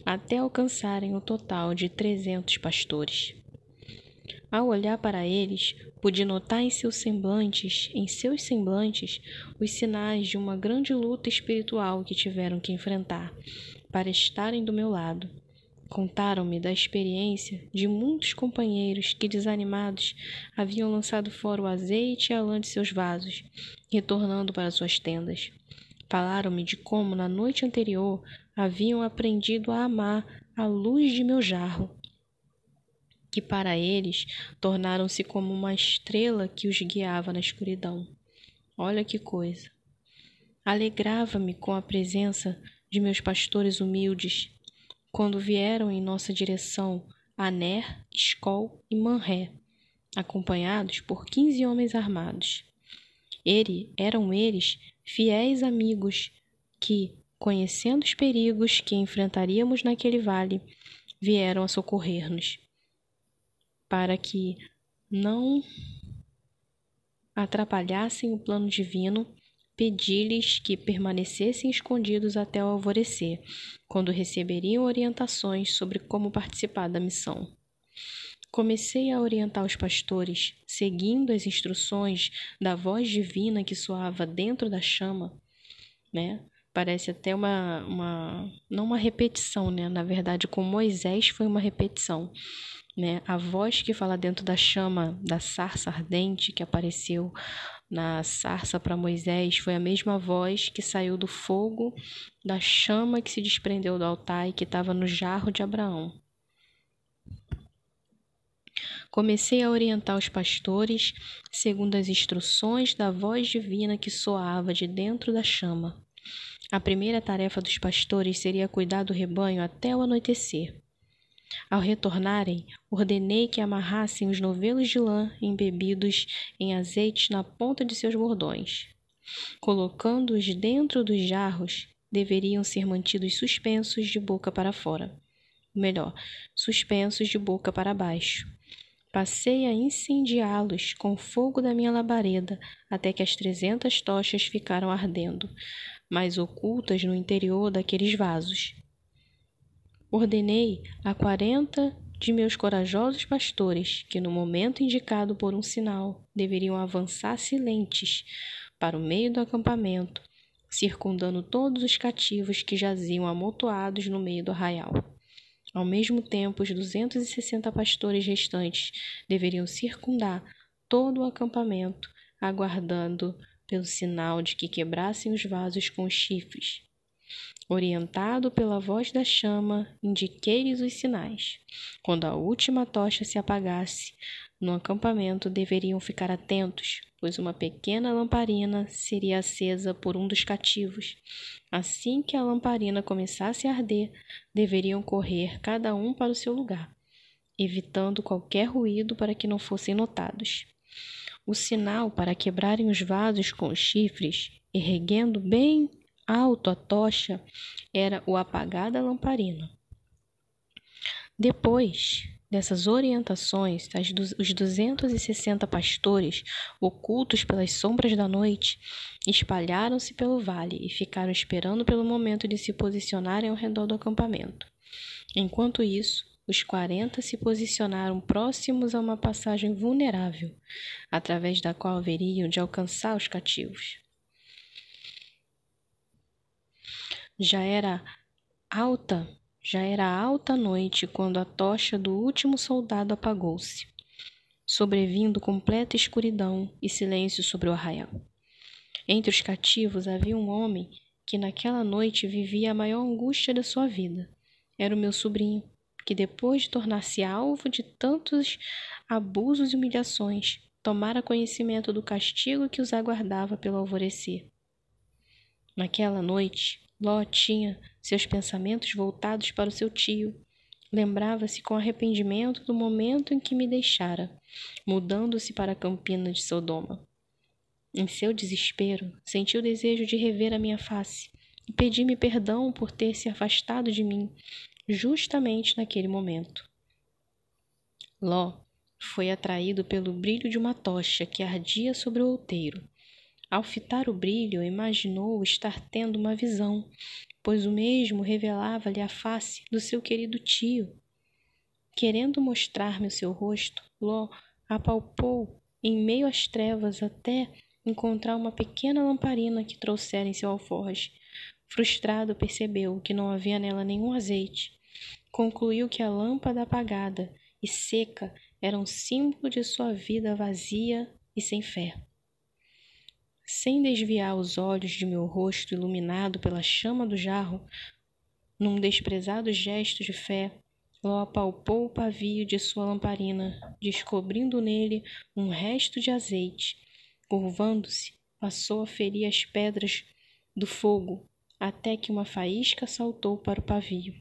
até alcançarem o total de 300 pastores. Ao olhar para eles, pude notar em seus semblantes, em seus semblantes, os sinais de uma grande luta espiritual que tiveram que enfrentar para estarem do meu lado. Contaram-me da experiência de muitos companheiros que, desanimados, haviam lançado fora o azeite e a lã de seus vasos, retornando para suas tendas. Falaram-me de como, na noite anterior, haviam aprendido a amar à luz de meu jarro, que para eles tornaram-se como uma estrela que os guiava na escuridão. Olha que coisa! Alegrava-me com a presença de meus pastores humildes, quando vieram em nossa direção Aner, Skol e Manré, acompanhados por quinze homens armados. Ele, eram eles fiéis amigos que, conhecendo os perigos que enfrentaríamos naquele vale, vieram a socorrer-nos, para que não atrapalhassem o plano divino, pedi-lhes que permanecessem escondidos até o alvorecer, quando receberiam orientações sobre como participar da missão comecei a orientar os pastores, seguindo as instruções da voz divina que soava dentro da chama, né? Parece até uma, uma não uma repetição, né? Na verdade, com Moisés foi uma repetição, né? A voz que fala dentro da chama da sarça ardente que apareceu na sarça para Moisés foi a mesma voz que saiu do fogo da chama que se desprendeu do altar e que estava no jarro de Abraão. Comecei a orientar os pastores segundo as instruções da voz divina que soava de dentro da chama. A primeira tarefa dos pastores seria cuidar do rebanho até o anoitecer. Ao retornarem, ordenei que amarrassem os novelos de lã embebidos em azeite na ponta de seus bordões. Colocando-os dentro dos jarros, deveriam ser mantidos suspensos de boca para fora. Melhor, suspensos de boca para baixo, Passei a incendiá-los com o fogo da minha labareda, até que as trezentas tochas ficaram ardendo, mas ocultas no interior daqueles vasos. Ordenei a quarenta de meus corajosos pastores, que no momento indicado por um sinal deveriam avançar silentes para o meio do acampamento, circundando todos os cativos que jaziam amontoados no meio do arraial. Ao mesmo tempo, os 260 pastores restantes deveriam circundar todo o acampamento, aguardando pelo sinal de que quebrassem os vasos com os chifres. Orientado pela voz da chama, indiquei-lhes os sinais. Quando a última tocha se apagasse no acampamento, deveriam ficar atentos, pois uma pequena lamparina seria acesa por um dos cativos. Assim que a lamparina começasse a arder, deveriam correr cada um para o seu lugar, evitando qualquer ruído para que não fossem notados. O sinal para quebrarem os vasos com os chifres, erguendo bem alto a tocha, era o apagar da lamparina. Depois, dessas orientações, os 260 pastores, ocultos pelas sombras da noite, espalharam-se pelo vale e ficaram esperando pelo momento de se posicionarem ao redor do acampamento. Enquanto isso, os 40 se posicionaram próximos a uma passagem vulnerável, através da qual haveriam de alcançar os cativos. Já era alta já era alta noite quando a tocha do último soldado apagou-se, sobrevindo completa escuridão e silêncio sobre o arraial. Entre os cativos havia um homem que naquela noite vivia a maior angústia da sua vida. Era o meu sobrinho, que depois de tornar-se alvo de tantos abusos e humilhações, tomara conhecimento do castigo que os aguardava pelo alvorecer. Naquela noite, Ló tinha seus pensamentos voltados para o seu tio. Lembrava-se com arrependimento do momento em que me deixara, mudando-se para a campina de Sodoma. Em seu desespero, senti o desejo de rever a minha face e pedi-me perdão por ter se afastado de mim justamente naquele momento. Ló foi atraído pelo brilho de uma tocha que ardia sobre o outeiro. Ao fitar o brilho, imaginou estar tendo uma visão, pois o mesmo revelava-lhe a face do seu querido tio. Querendo mostrar-me o seu rosto, Ló apalpou em meio às trevas até encontrar uma pequena lamparina que trouxera em seu alforje. Frustrado, percebeu que não havia nela nenhum azeite. Concluiu que a lâmpada apagada e seca era um símbolo de sua vida vazia e sem fé sem desviar os olhos de meu rosto iluminado pela chama do jarro, num desprezado gesto de fé, Ló apalpou o pavio de sua lamparina, descobrindo nele um resto de azeite. Curvando-se, passou a ferir as pedras do fogo, até que uma faísca saltou para o pavio.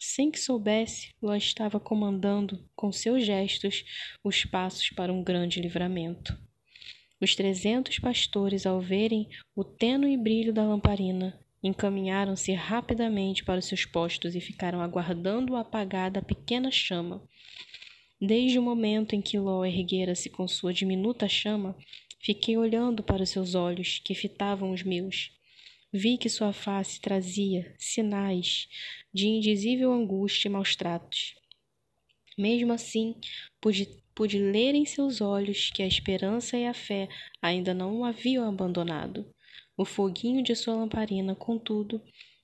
Sem que soubesse, Ló estava comandando, com seus gestos, os passos para um grande livramento. Os trezentos pastores, ao verem o tênue brilho da lamparina, encaminharam-se rapidamente para os seus postos e ficaram aguardando apagada a pequena chama. Desde o momento em que Ló erguera-se com sua diminuta chama, fiquei olhando para os seus olhos, que fitavam os meus. Vi que sua face trazia sinais de indizível angústia e maus tratos. Mesmo assim, pude pude ler em seus olhos que a esperança e a fé ainda não o haviam abandonado. O foguinho de sua lamparina, contudo,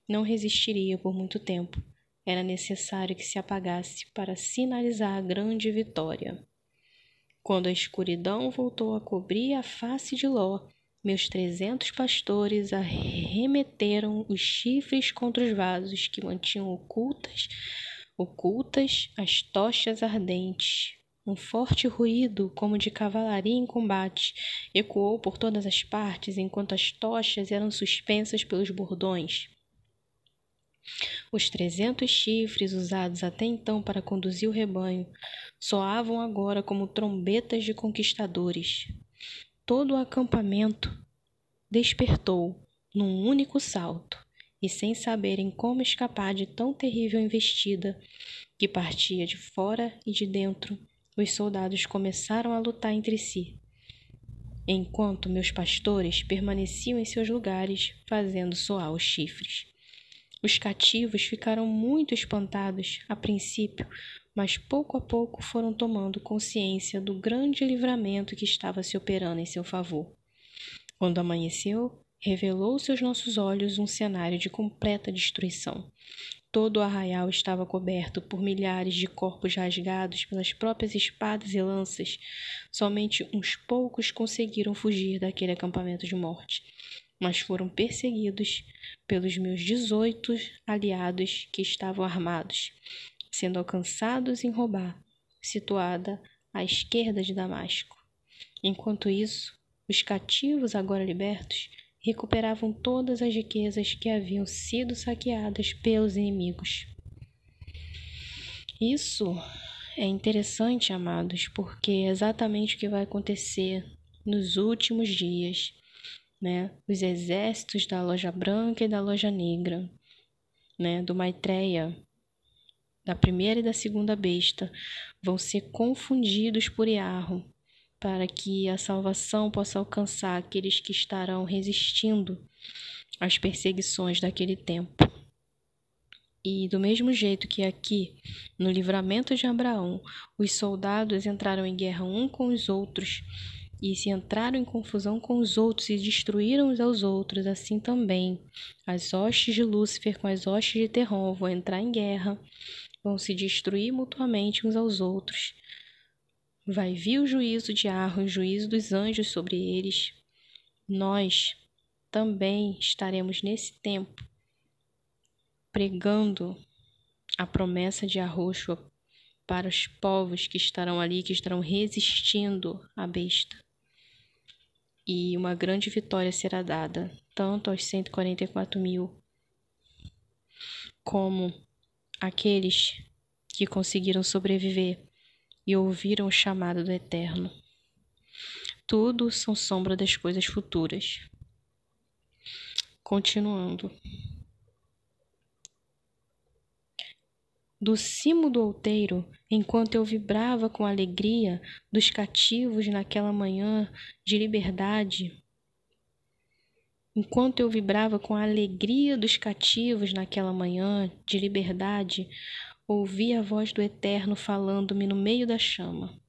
não resistiria por muito tempo. Era necessário que se apagasse para sinalizar a grande vitória. Quando a escuridão voltou a cobrir a face de Ló, meus trezentos pastores arremeteram os chifres contra os vasos que mantinham ocultas, ocultas as tochas ardentes. Um forte ruído, como de cavalaria em combate, ecoou por todas as partes enquanto as tochas eram suspensas pelos bordões. Os trezentos chifres usados até então para conduzir o rebanho soavam agora como trombetas de conquistadores. Todo o acampamento despertou num único salto e sem saberem como escapar de tão terrível investida que partia de fora e de dentro os soldados começaram a lutar entre si, enquanto meus pastores permaneciam em seus lugares, fazendo soar os chifres. Os cativos ficaram muito espantados a princípio, mas pouco a pouco foram tomando consciência do grande livramento que estava se operando em seu favor. Quando amanheceu, revelou-se aos nossos olhos um cenário de completa destruição. Todo o arraial estava coberto por milhares de corpos rasgados pelas próprias espadas e lanças. Somente uns poucos conseguiram fugir daquele acampamento de morte, mas foram perseguidos pelos meus 18 aliados que estavam armados, sendo alcançados em Robá, situada à esquerda de Damasco. Enquanto isso, os cativos agora libertos recuperavam todas as riquezas que haviam sido saqueadas pelos inimigos. Isso é interessante, amados, porque é exatamente o que vai acontecer nos últimos dias, né? Os exércitos da loja branca e da loja negra, né, do Maitreya, da primeira e da segunda besta, vão ser confundidos por Iarro, para que a salvação possa alcançar aqueles que estarão resistindo às perseguições daquele tempo. E do mesmo jeito que aqui, no livramento de Abraão, os soldados entraram em guerra um com os outros, e se entraram em confusão com os outros e destruíram uns aos outros, assim também as hostes de Lúcifer com as hostes de Terron vão entrar em guerra, vão se destruir mutuamente uns aos outros, Vai vir o juízo de Arro, o juízo dos anjos sobre eles. Nós também estaremos nesse tempo pregando a promessa de Arroxua para os povos que estarão ali, que estarão resistindo à besta. E uma grande vitória será dada, tanto aos 144 mil, como aqueles que conseguiram sobreviver e ouviram o chamado do Eterno. Tudo são sombra das coisas futuras. Continuando. Do cimo do outeiro, enquanto eu vibrava com a alegria dos cativos naquela manhã de liberdade, enquanto eu vibrava com a alegria dos cativos naquela manhã de liberdade, ouvi a voz do Eterno falando-me no meio da chama.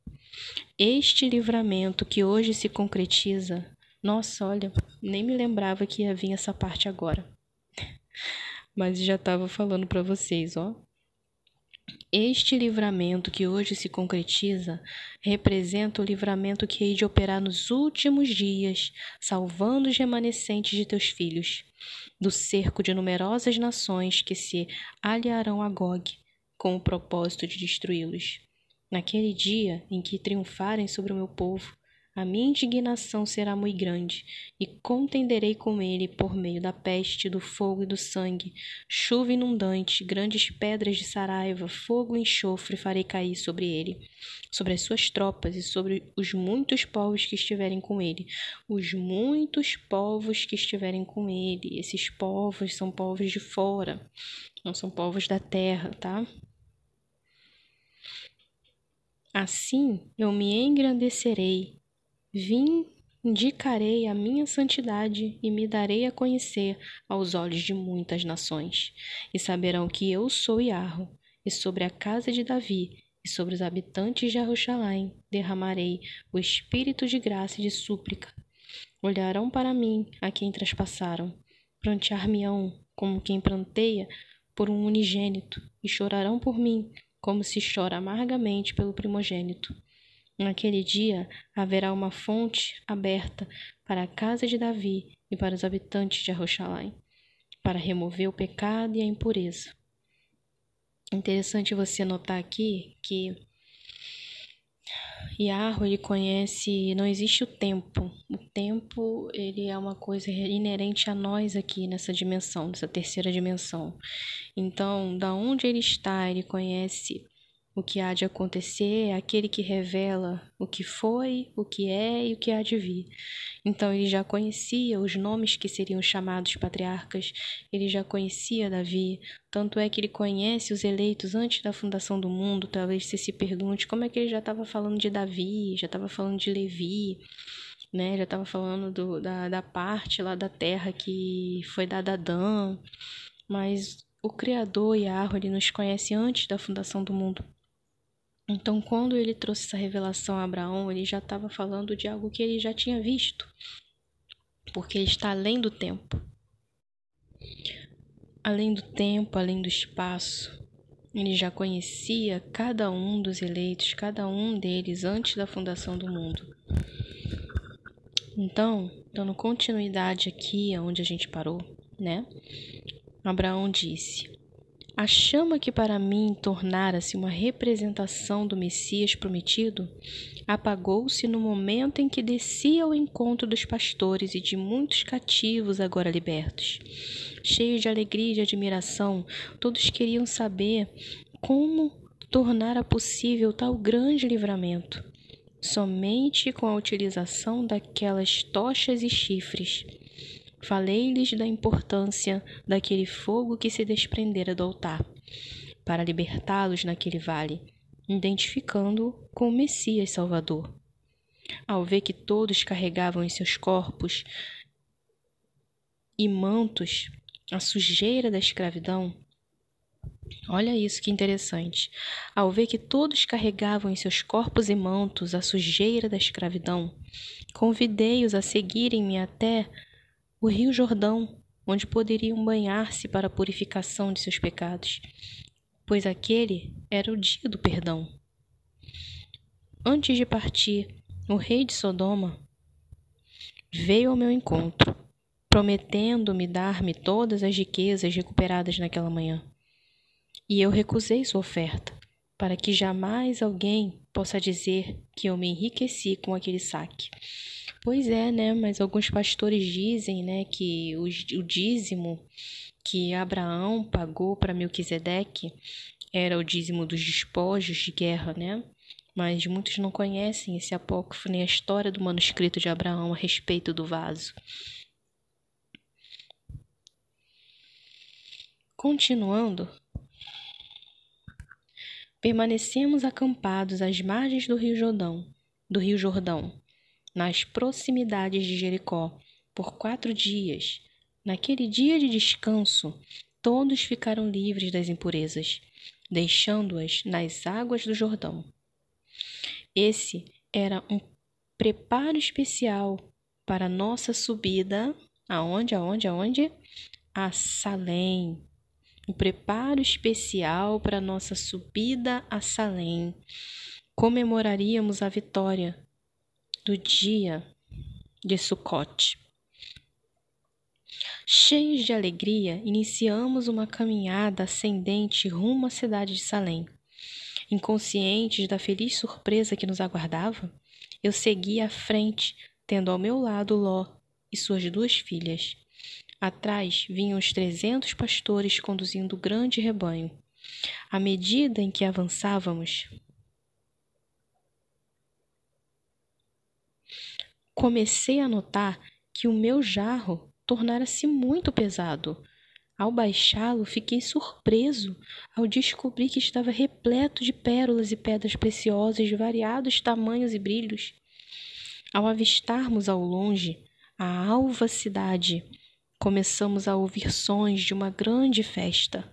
Este livramento que hoje se concretiza, nossa, olha, nem me lembrava que ia vir essa parte agora. Mas já estava falando para vocês, ó. Este livramento que hoje se concretiza representa o livramento que hei de operar nos últimos dias, salvando os remanescentes de teus filhos, do cerco de numerosas nações que se aliarão a Gog, com o propósito de destruí-los. Naquele dia em que triunfarem sobre o meu povo, a minha indignação será muito grande, e contenderei com ele por meio da peste, do fogo e do sangue, chuva inundante, grandes pedras de saraiva, fogo e enxofre farei cair sobre ele, sobre as suas tropas e sobre os muitos povos que estiverem com ele. Os muitos povos que estiverem com ele. Esses povos são povos de fora, não são povos da terra, tá? Assim eu me engrandecerei, vim, indicarei a minha santidade e me darei a conhecer aos olhos de muitas nações, e saberão que eu sou Iarro, e sobre a casa de Davi e sobre os habitantes de Jerusalém derramarei o espírito de graça e de súplica. Olharão para mim a quem traspassaram, prantear-me-ão como quem pranteia por um unigênito, e chorarão por mim como se chora amargamente pelo primogênito. Naquele dia haverá uma fonte aberta para a casa de Davi e para os habitantes de Arroxalai, para remover o pecado e a impureza. Interessante você notar aqui que Yarro ele conhece, não existe o tempo. O tempo ele é uma coisa inerente a nós aqui nessa dimensão, nessa terceira dimensão. Então, da onde ele está, ele conhece o que há de acontecer é aquele que revela o que foi, o que é e o que há de vir. Então ele já conhecia os nomes que seriam chamados patriarcas, ele já conhecia Davi, tanto é que ele conhece os eleitos antes da fundação do mundo. Talvez você se pergunte como é que ele já estava falando de Davi, já estava falando de Levi, né? já estava falando do, da, da parte lá da terra que foi dada a Adão. Mas o Criador Yahweh nos conhece antes da fundação do mundo. Então, quando ele trouxe essa revelação a Abraão, ele já estava falando de algo que ele já tinha visto, porque ele está além do tempo. Além do tempo, além do espaço, ele já conhecia cada um dos eleitos, cada um deles antes da fundação do mundo. Então, dando continuidade aqui aonde a gente parou, né? Abraão disse: a chama que para mim tornara-se uma representação do Messias prometido apagou-se no momento em que desci ao encontro dos pastores e de muitos cativos agora libertos. Cheios de alegria e de admiração, todos queriam saber como tornara possível tal grande livramento. Somente com a utilização daquelas tochas e chifres Falei-lhes da importância daquele fogo que se desprendera do altar, para libertá-los naquele vale, identificando-o com o Messias Salvador. Ao ver que todos carregavam em seus corpos e mantos a sujeira da escravidão, Olha isso que interessante. Ao ver que todos carregavam em seus corpos e mantos a sujeira da escravidão, convidei-os a seguirem-me até o Rio Jordão, onde poderiam banhar-se para a purificação de seus pecados, pois aquele era o dia do perdão. Antes de partir, o rei de Sodoma veio ao meu encontro, prometendo-me dar-me todas as riquezas recuperadas naquela manhã. E eu recusei sua oferta, para que jamais alguém possa dizer que eu me enriqueci com aquele saque. Pois é, né? Mas alguns pastores dizem, né, que o, o dízimo que Abraão pagou para Melquisedeque era o dízimo dos despojos de guerra, né? Mas muitos não conhecem esse apócrifo nem a história do manuscrito de Abraão a respeito do vaso. Continuando, permanecemos acampados às margens do Rio Jordão, do Rio Jordão, nas proximidades de Jericó, por quatro dias. Naquele dia de descanso, todos ficaram livres das impurezas, deixando-as nas águas do Jordão. Esse era um preparo especial para nossa subida aonde, aonde, aonde? A Salém. Um preparo especial para nossa subida a Salém. Comemoraríamos a vitória do dia de Sucote. Cheios de alegria, iniciamos uma caminhada ascendente rumo à cidade de Salém. Inconscientes da feliz surpresa que nos aguardava, eu segui à frente, tendo ao meu lado Ló e suas duas filhas. Atrás vinham os trezentos pastores conduzindo o grande rebanho. À medida em que avançávamos, comecei a notar que o meu jarro tornara-se muito pesado. Ao baixá-lo, fiquei surpreso ao descobrir que estava repleto de pérolas e pedras preciosas de variados tamanhos e brilhos. Ao avistarmos ao longe a alva cidade, começamos a ouvir sons de uma grande festa.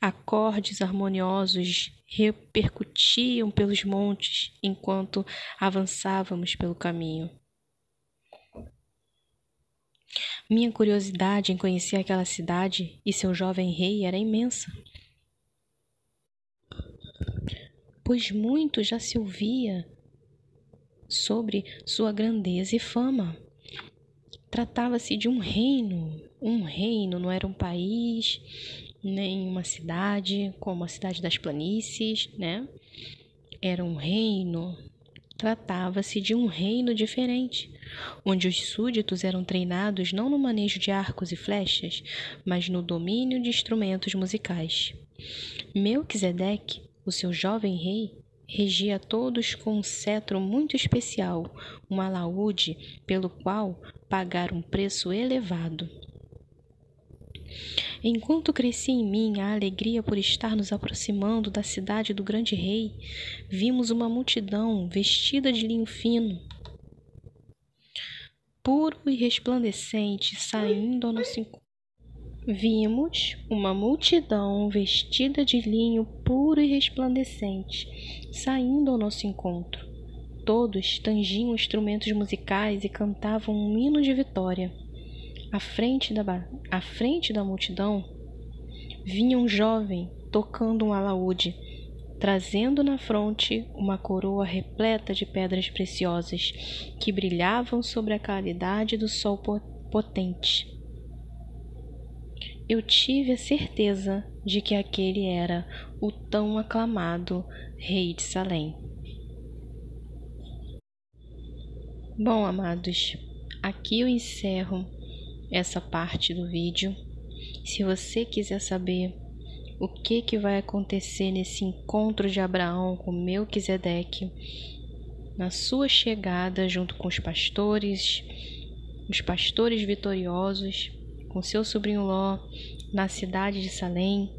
Acordes harmoniosos repercutiam pelos montes enquanto avançávamos pelo caminho. Minha curiosidade em conhecer aquela cidade e seu jovem rei era imensa. Pois muito já se ouvia sobre sua grandeza e fama. Tratava-se de um reino. Um reino não era um país, nem uma cidade, como a cidade das planícies, né? Era um reino Tratava-se de um reino diferente, onde os súditos eram treinados não no manejo de arcos e flechas, mas no domínio de instrumentos musicais. Melquisedeque, o seu jovem rei, regia todos com um cetro muito especial, um alaúde pelo qual pagaram um preço elevado. Enquanto crescia em mim a alegria por estar nos aproximando da cidade do grande rei, vimos uma multidão vestida de linho fino, puro e resplandecente, saindo ao nosso encontro. Vimos uma multidão vestida de linho puro e resplandecente, saindo ao nosso encontro. Todos tangiam instrumentos musicais e cantavam um hino de vitória. À frente da, à frente da multidão vinha um jovem tocando um alaúde, trazendo na fronte uma coroa repleta de pedras preciosas que brilhavam sobre a claridade do sol potente. Eu tive a certeza de que aquele era o tão aclamado Rei de Salém. Bom, amados, aqui eu encerro essa parte do vídeo. Se você quiser saber o que, que vai acontecer nesse encontro de Abraão com Melquisedeque, na sua chegada junto com os pastores, os pastores vitoriosos, com seu sobrinho Ló, na cidade de Salém,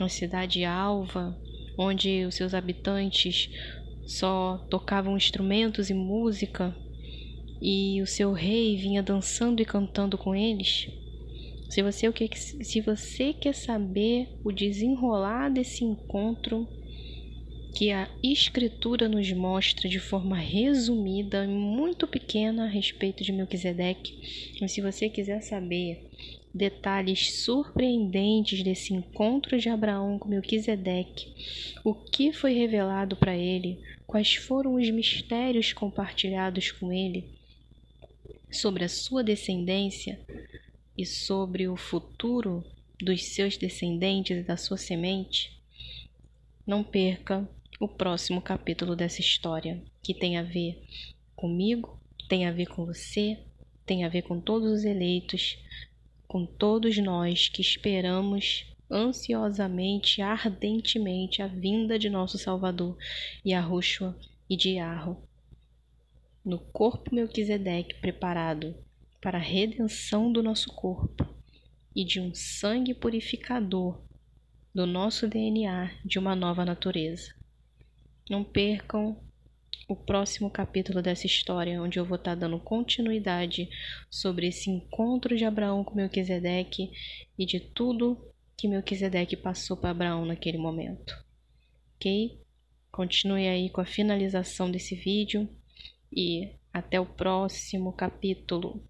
na cidade alva, onde os seus habitantes só tocavam instrumentos e música e o seu rei vinha dançando e cantando com eles? Se você, se você quer saber o desenrolar desse encontro que a escritura nos mostra de forma resumida e muito pequena a respeito de Melquisedeque, e se você quiser saber detalhes surpreendentes desse encontro de Abraão com Melquisedeque, o que foi revelado para ele, quais foram os mistérios compartilhados com ele, sobre a sua descendência e sobre o futuro dos seus descendentes e da sua semente, não perca o próximo capítulo dessa história, que tem a ver comigo, tem a ver com você, tem a ver com todos os eleitos, com todos nós que esperamos ansiosamente, ardentemente a vinda de nosso Salvador e a e de Arro no corpo Melquisedeque preparado para a redenção do nosso corpo e de um sangue purificador do nosso DNA de uma nova natureza. Não percam o próximo capítulo dessa história, onde eu vou estar dando continuidade sobre esse encontro de Abraão com Melquisedeque e de tudo que Melquisedeque passou para Abraão naquele momento. Ok? Continue aí com a finalização desse vídeo e até o próximo capítulo.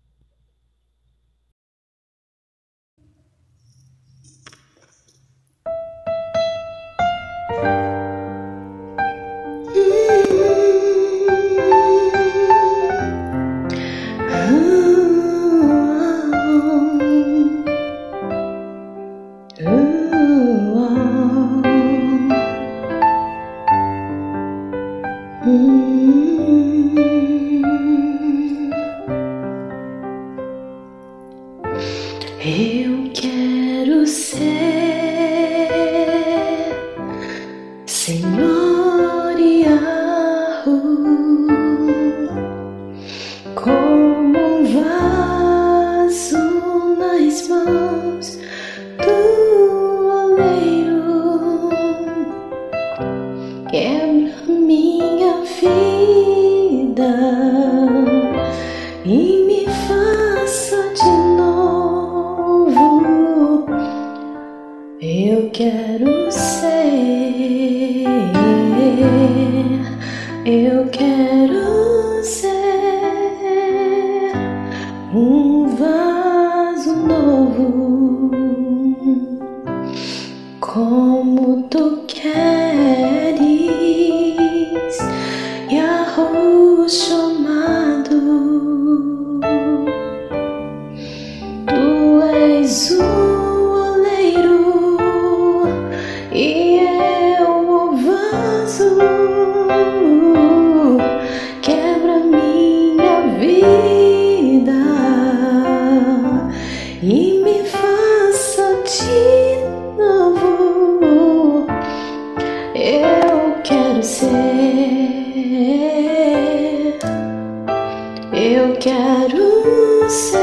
Eu quero ser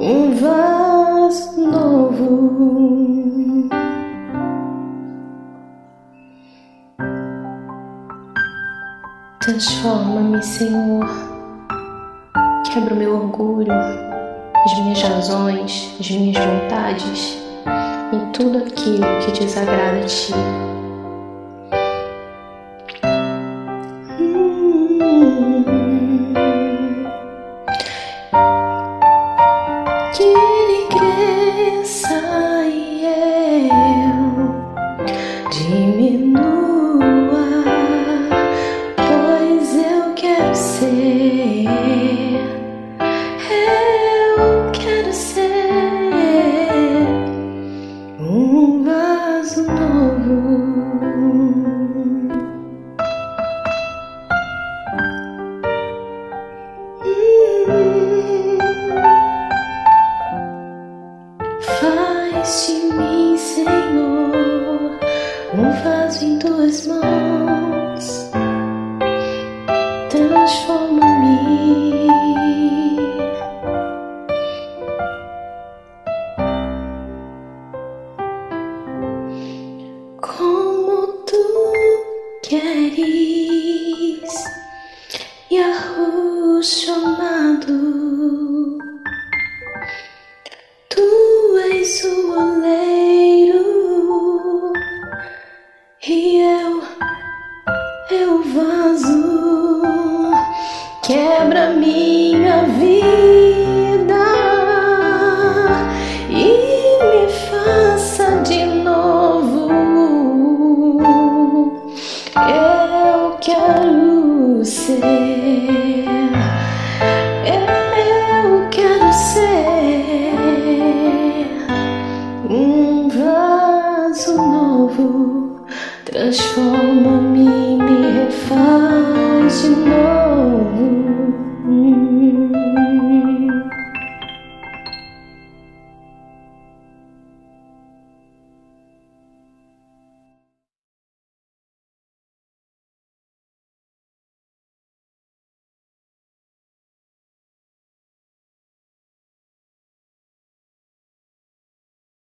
um vaso novo. Transforma-me, Senhor. Quebra o meu orgulho, as minhas razões, as minhas vontades, em tudo aquilo que desagrada a Ti.